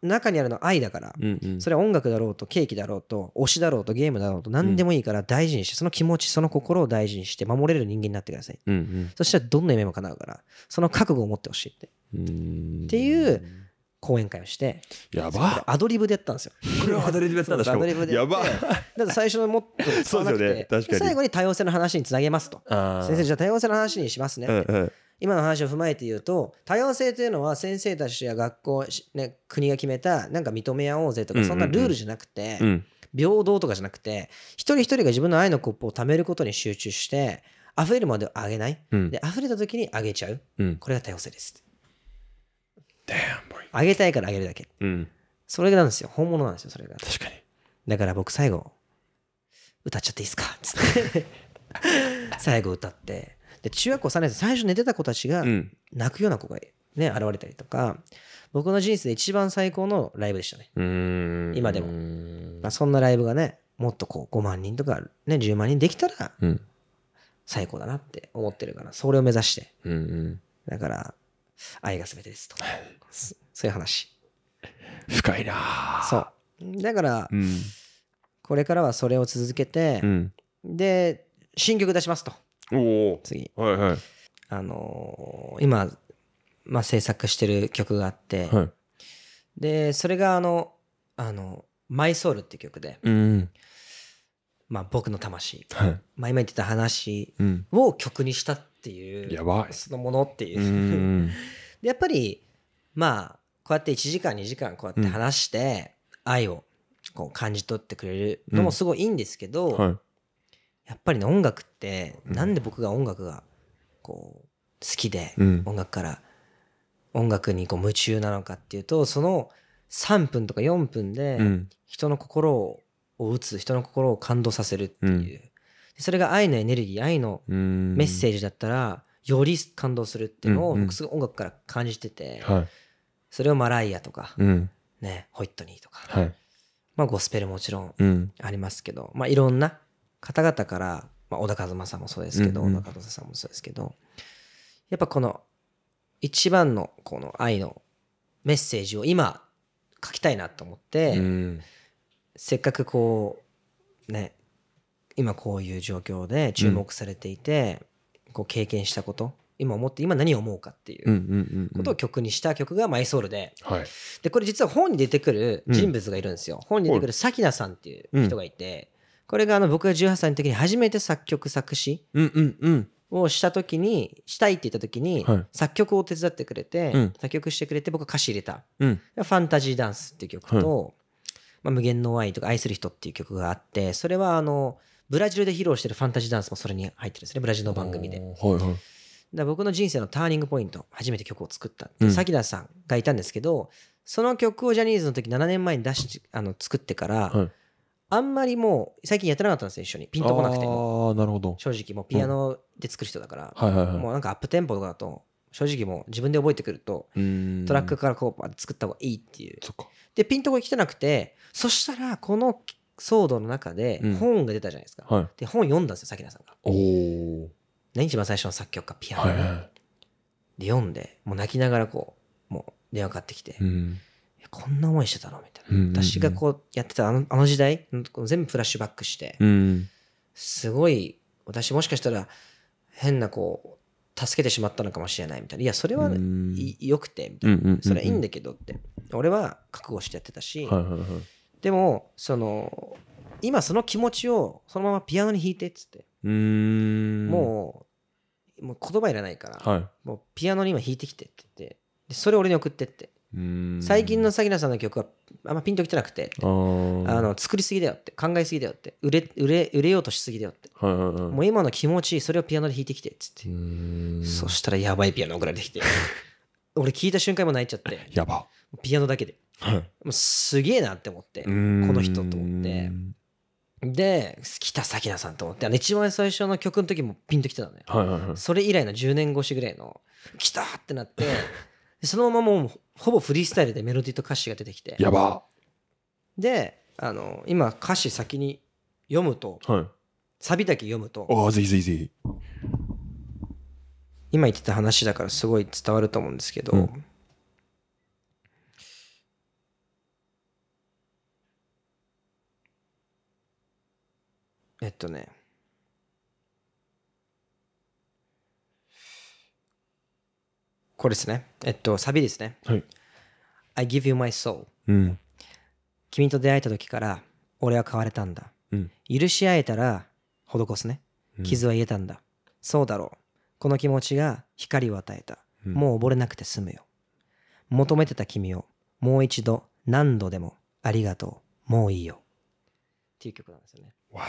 中にあるのは愛だから、うんうん、それは音楽だろうとケーキだろうと推しだろうとゲームだろうと何でもいいから大事にして、その気持ちその心を大事にして守れる人間になってください、うんうん、そしたらどんな夢も叶うからその覚悟を持ってほしいってっていう講演会をしてやばアドリブでやったんですよこれはアドリブでやったんアドリブでやばだっ最初のもっと使ね、最後に多様性の話につなげますと先生じゃあ多様性の話にしますねうんうん今の話を踏まえて言うと多様性というのは先生たちや学校、ね、国が決めたなんか認め合おうぜとかそんなルールじゃなくて、平等とかじゃなくて一人一人が自分の愛のコップを貯めることに集中して溢れるまであげない、うん、で溢れた時にあげちゃう、うん、これが多様性ですあげたいからあげるだけ、うん、それなんですよ本物なんですよそれが確かにだから僕最後歌っちゃっていいですかっつって <laughs> 最後歌ってで中学校3年生最初寝てた子たちが泣くような子がね現れたりとか僕の人生で一番最高のライブでしたね今でも、まあ、そんなライブがねもっとこう5万人とか、ね、10万人できたら最高だなって思ってるからそれを目指して、うんだから愛が全てですとそういう話深いなそうだから、うん、これからはそれを続けて、うん、で新曲出しますとお次、はいはい、あのー今、まあ、制作してる曲があって、はいでそれがあの「あのマイソウル」っていう曲で、うんまあ、僕の魂、はいまあ、今言ってた話を曲にしたっていうやばいそのものっていうう、ん <laughs> でやっぱりまあこうやって1時間2時間こうやって話して愛をこう感じ取ってくれるのもすごいいいんですけど、はいやっぱりね音楽ってなんで僕が音楽がこう好きで、音楽から音楽にこう夢中なのかっていうとその3分とか4分で人の心を打つ人の心を感動させるっていう、それが愛のエネルギー愛のメッセージだったらより感動するっていうのを僕すごい音楽から感じてて、それをマライアとか、ねホイットニーとか、まあゴスペルもちろんありますけど、まあいろんな方々から、まあ、小田和正もそうですけど、うんうん、小田和正さんもそうですけどやっぱこの一番のこの愛のメッセージを今書きたいなと思って、うん、せっかくこうね今こういう状況で注目されていて、うん、こう経験したこと今思って今何を思うかっていうことを曲にした曲が「マイソウルで」はい、でこれ実は本に出てくる人物がいるんですよ、うん、本に出てくる咲菜さんっていう人がいて、これがあの僕が18歳の時に初めて作曲作詞うんうんうんをした時にしたいって言った時に、作曲を手伝ってくれて、うん作曲してくれて僕は歌詞入れたうん「ファンタジーダンス」っていう曲と「まあ、無限の愛」とか「愛する人」っていう曲があってそれはあのブラジルで披露してるファンタジーダンスもそれに入ってるんですねブラジルの番組で。だはいはい僕の人生のターニングポイント初めて曲を作ったって、うんさきなさんがいたんですけどその曲をジャニーズの時7年前に出しあの作ってから、はいあんまりもう最近やってなかったんですよ一緒にピンとこなくてもああなるほど正直もうピアノで作る人だから、もうなんかアップテンポとかだと正直もう自分で覚えてくるとトラックからこう作った方がいいっていうでピンとこ来てなくてそしたらこの騒動の中で本が出たじゃないですか、うんはい、で本読んだんですよさきなさんがおね一番最初の作曲家ピアノ、はいはい、で読んでもう泣きながらこうもう電話かかってきて、うんこんな思いしてたのみたいな、私がこうやってたあのあの時代全部フラッシュバックして、すごい私もしかしたら変なこう助けてしまったのかもしれないみたいないやそれは、良よくてみたいな、それはいいんだけどって俺は覚悟してやってたし、でもその今その気持ちをそのままピアノに弾いてっつってもうもう言葉いらないから、もうピアノに今弾いてきてって言ってでそれ俺に送ってって最近のさぎなさんの曲はあんまピンときてなくてあの作りすぎだよって考えすぎだよって売れ売れ売れようとしすぎだよって、はいはいはい、もう今の気持ちそれをピアノで弾いてきてっつってそしたらやばいピアノ送られてきて <laughs> 俺聞いた瞬間も泣いちゃって <laughs> やばピアノだけで、はい、もうすげえなって思ってこの人と思ってでさ咲なさんと思って一番最初の曲の時もピンときてたのよ、はいはいはい、それ以来の10年越しぐらいの「来た!」ってなってそのままもうほぼフリースタイルでメロディーと歌詞が出てきてやばであの今歌詞先に読むと、はい、サビだけ読むとああぜひぜひぜひ今言ってた話だからすごい伝わると思うんですけど、うん、えっとねこれですね。えっと、サビですね。はい。I give you my soul. うん。君と出会えた時から俺は変われたんだ。うん。許し合えたら施すね。傷は癒えたんだ。そうだろう。この気持ちが光を与えた。うんもう溺れなくて済むよ。求めてた君をもう一度何度でもありがとう。もういいよ。っていう曲なんですよね。わ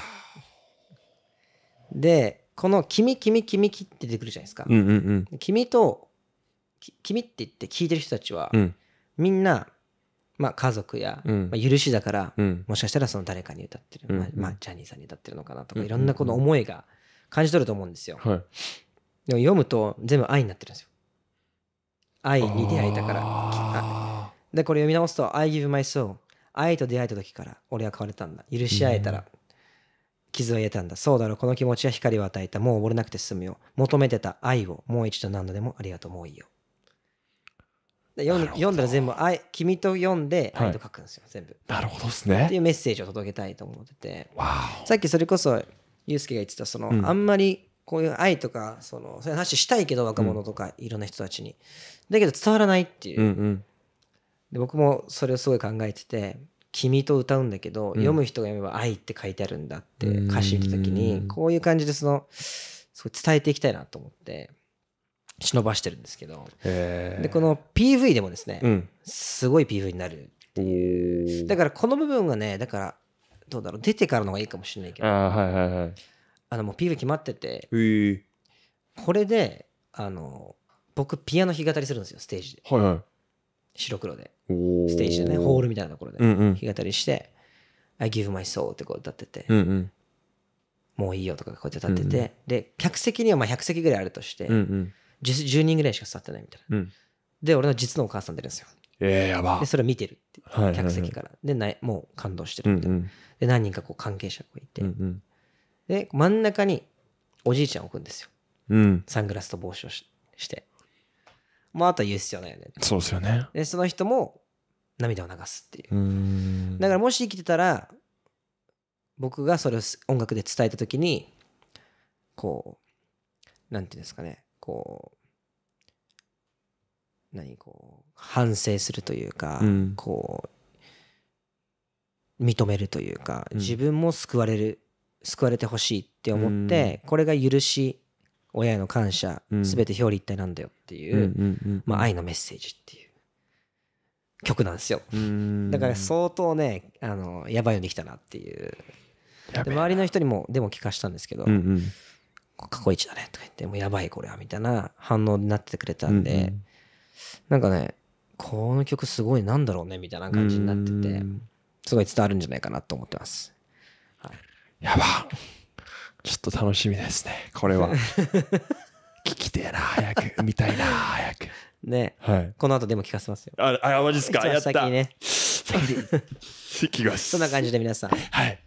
で、この君、君、君、君って出てくるじゃないですか。うんうんうん。君と君って言って聞いてる人たちは、うん、みんな、まあ、家族や、うん、まあ、許しだから、うん、もしかしたらその誰かに歌ってる、まあ、まあ、ジャニーさんに歌ってるのかなとか、いろんなこの思いが感じ取ると思うんですよ、でも読むと全部愛になってるんですよ愛に出会えたからでこれ読み直すと「I give my soul」愛と出会えた時から俺は変われたんだ許し合えたら、傷を得たんだそうだろうこの気持ちは光を与えたもう溺れなくて済むよ求めてた愛をもう一度何度でもありがとうもういいよ読ん読んだら全部「い君と読んで愛と書くんですよ、はい、全部。なるほどですね。っていうメッセージを届けたいと思っててさっきそれこそユうスケが言ってたその、うん、あんまりこういう愛とかそのそういう話したいけど若者とか、いろんな人たちにだけど伝わらないっていう、うんうん、で僕もそれをすごい考えてて「君と歌うんだけど、うん、読む人が読めば愛って書いてあるんだ」って歌詞見た時にこういう感じでそのすごい伝えていきたいなと思って。忍ばしてるんですけど、でこの PV でもですね、うん、すごい PV になるっていうだからこの部分がねだからどうだろう出てからの方がいいかもしれないけどあ,、はいはいはい、あのもう PV 決まってて、これであの僕ピアノ弾き語りするんですよステージで、はいはい、白黒でステージでねホールみたいなところで弾き語りして「うんうん、I give my soul」ってこう歌ってて、うんうん「もういいよ」とかこうやって歌ってて、うんうん、で客席にはまあ100席ぐらいあるとして、うんう 10, 10人ぐらいしか座ってないみたいな。うん、で、俺の実のお母さん出るんですよ。えー、やばでそれを見てるって客席から、でなもう感動してるみたいな、うんうん、で何人かこう関係者がいて、うんうん、で真ん中におじいちゃん置くんですよ、うん、サングラスと帽子をししてまああとは言う必要ないよねそうですよねでその人も涙を流すっていうだからもし生きてたら僕がそれを音楽で伝えた時にこうなんていうんですかねこう何こう反省するというか、うん、こう認めるというか、うん、自分も救われる救われてほしいって思って、これが許し親への感謝、うん、全て表裏一体なんだよっていう,、ま愛のメッセージっていう曲なんですよだから相当ねあのやばいようにきたなっていうで周りの人にもでも聞かしたんですけど、うんうん、過去一だねとか言って、もうやばいこれはみたいな反応になってくれたんで、うんなんかね、この曲すごいなんだろうねみたいな感じになってて、すごい伝わるんじゃないかなと思ってます。はい、やば。ちょっと楽しみですね、これは。<laughs> 聞きてえな、早く。見たいな、早く。ね、はい、この後でも聞かせますよ。あ、あマジっすか。やった。<laughs> 先にね。<laughs> 聞きます。そんな感じで皆さん。はい。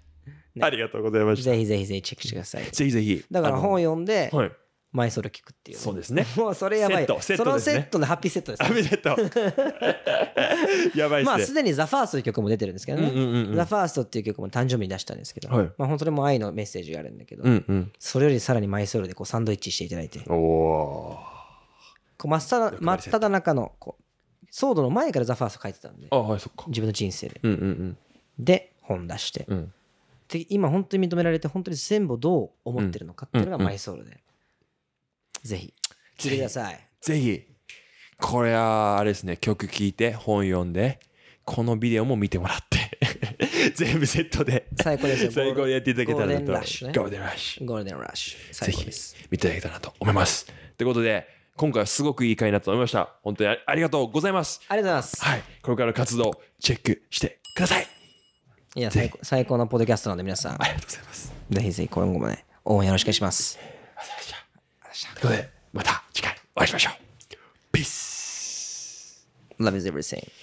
ね、ありがとうございましたぜひぜひぜひチェックしてくださいぜひぜひだから本読んで、はいソロれ聞くっていう、そうですね <laughs> もうそれやばい、ね、そのセットのハッピーセットです、ね、ハッピーセット <laughs> やばいっす、ね、まあすでに「ザファーストという曲も出てるんですけどね「うんうんうん、ザファーストっていう曲も誕生日に出したんですけど、はい、まあ本当にもう愛のメッセージがあるんだけど、うんうん、それよりさらにマイソロでこうサンドイッチしていただいておお真った只中のこうソードの前から「ザファースト書いてたんであ、はい、そっか自分の人生で、うんうんうん、で本出して、うん今本当に認められて本当に全部どう思ってるのかっていうのがマイソウルで、ぜひいてくださいぜひこれはあれですね曲聴いて本読んでこのビデオも見てもらって <laughs> 全部セットで最高ですよ最高でやっていただけたらなとゴールデンラッシュゴールデンラッシュ最高です見ていただけたらなと思いますということで今回はすごくいい回になったと思いました本当にありがとうございますありがとうございますはいこれから活動チェックしてくださいいや最高、最高のポッドキャストなんで皆さん。ありがとうございます。ぜひぜひ今後もね、応援よろしくお願いします。ありがとうございました。ということで、また次回お会いしましょう。Peace! Love is everything.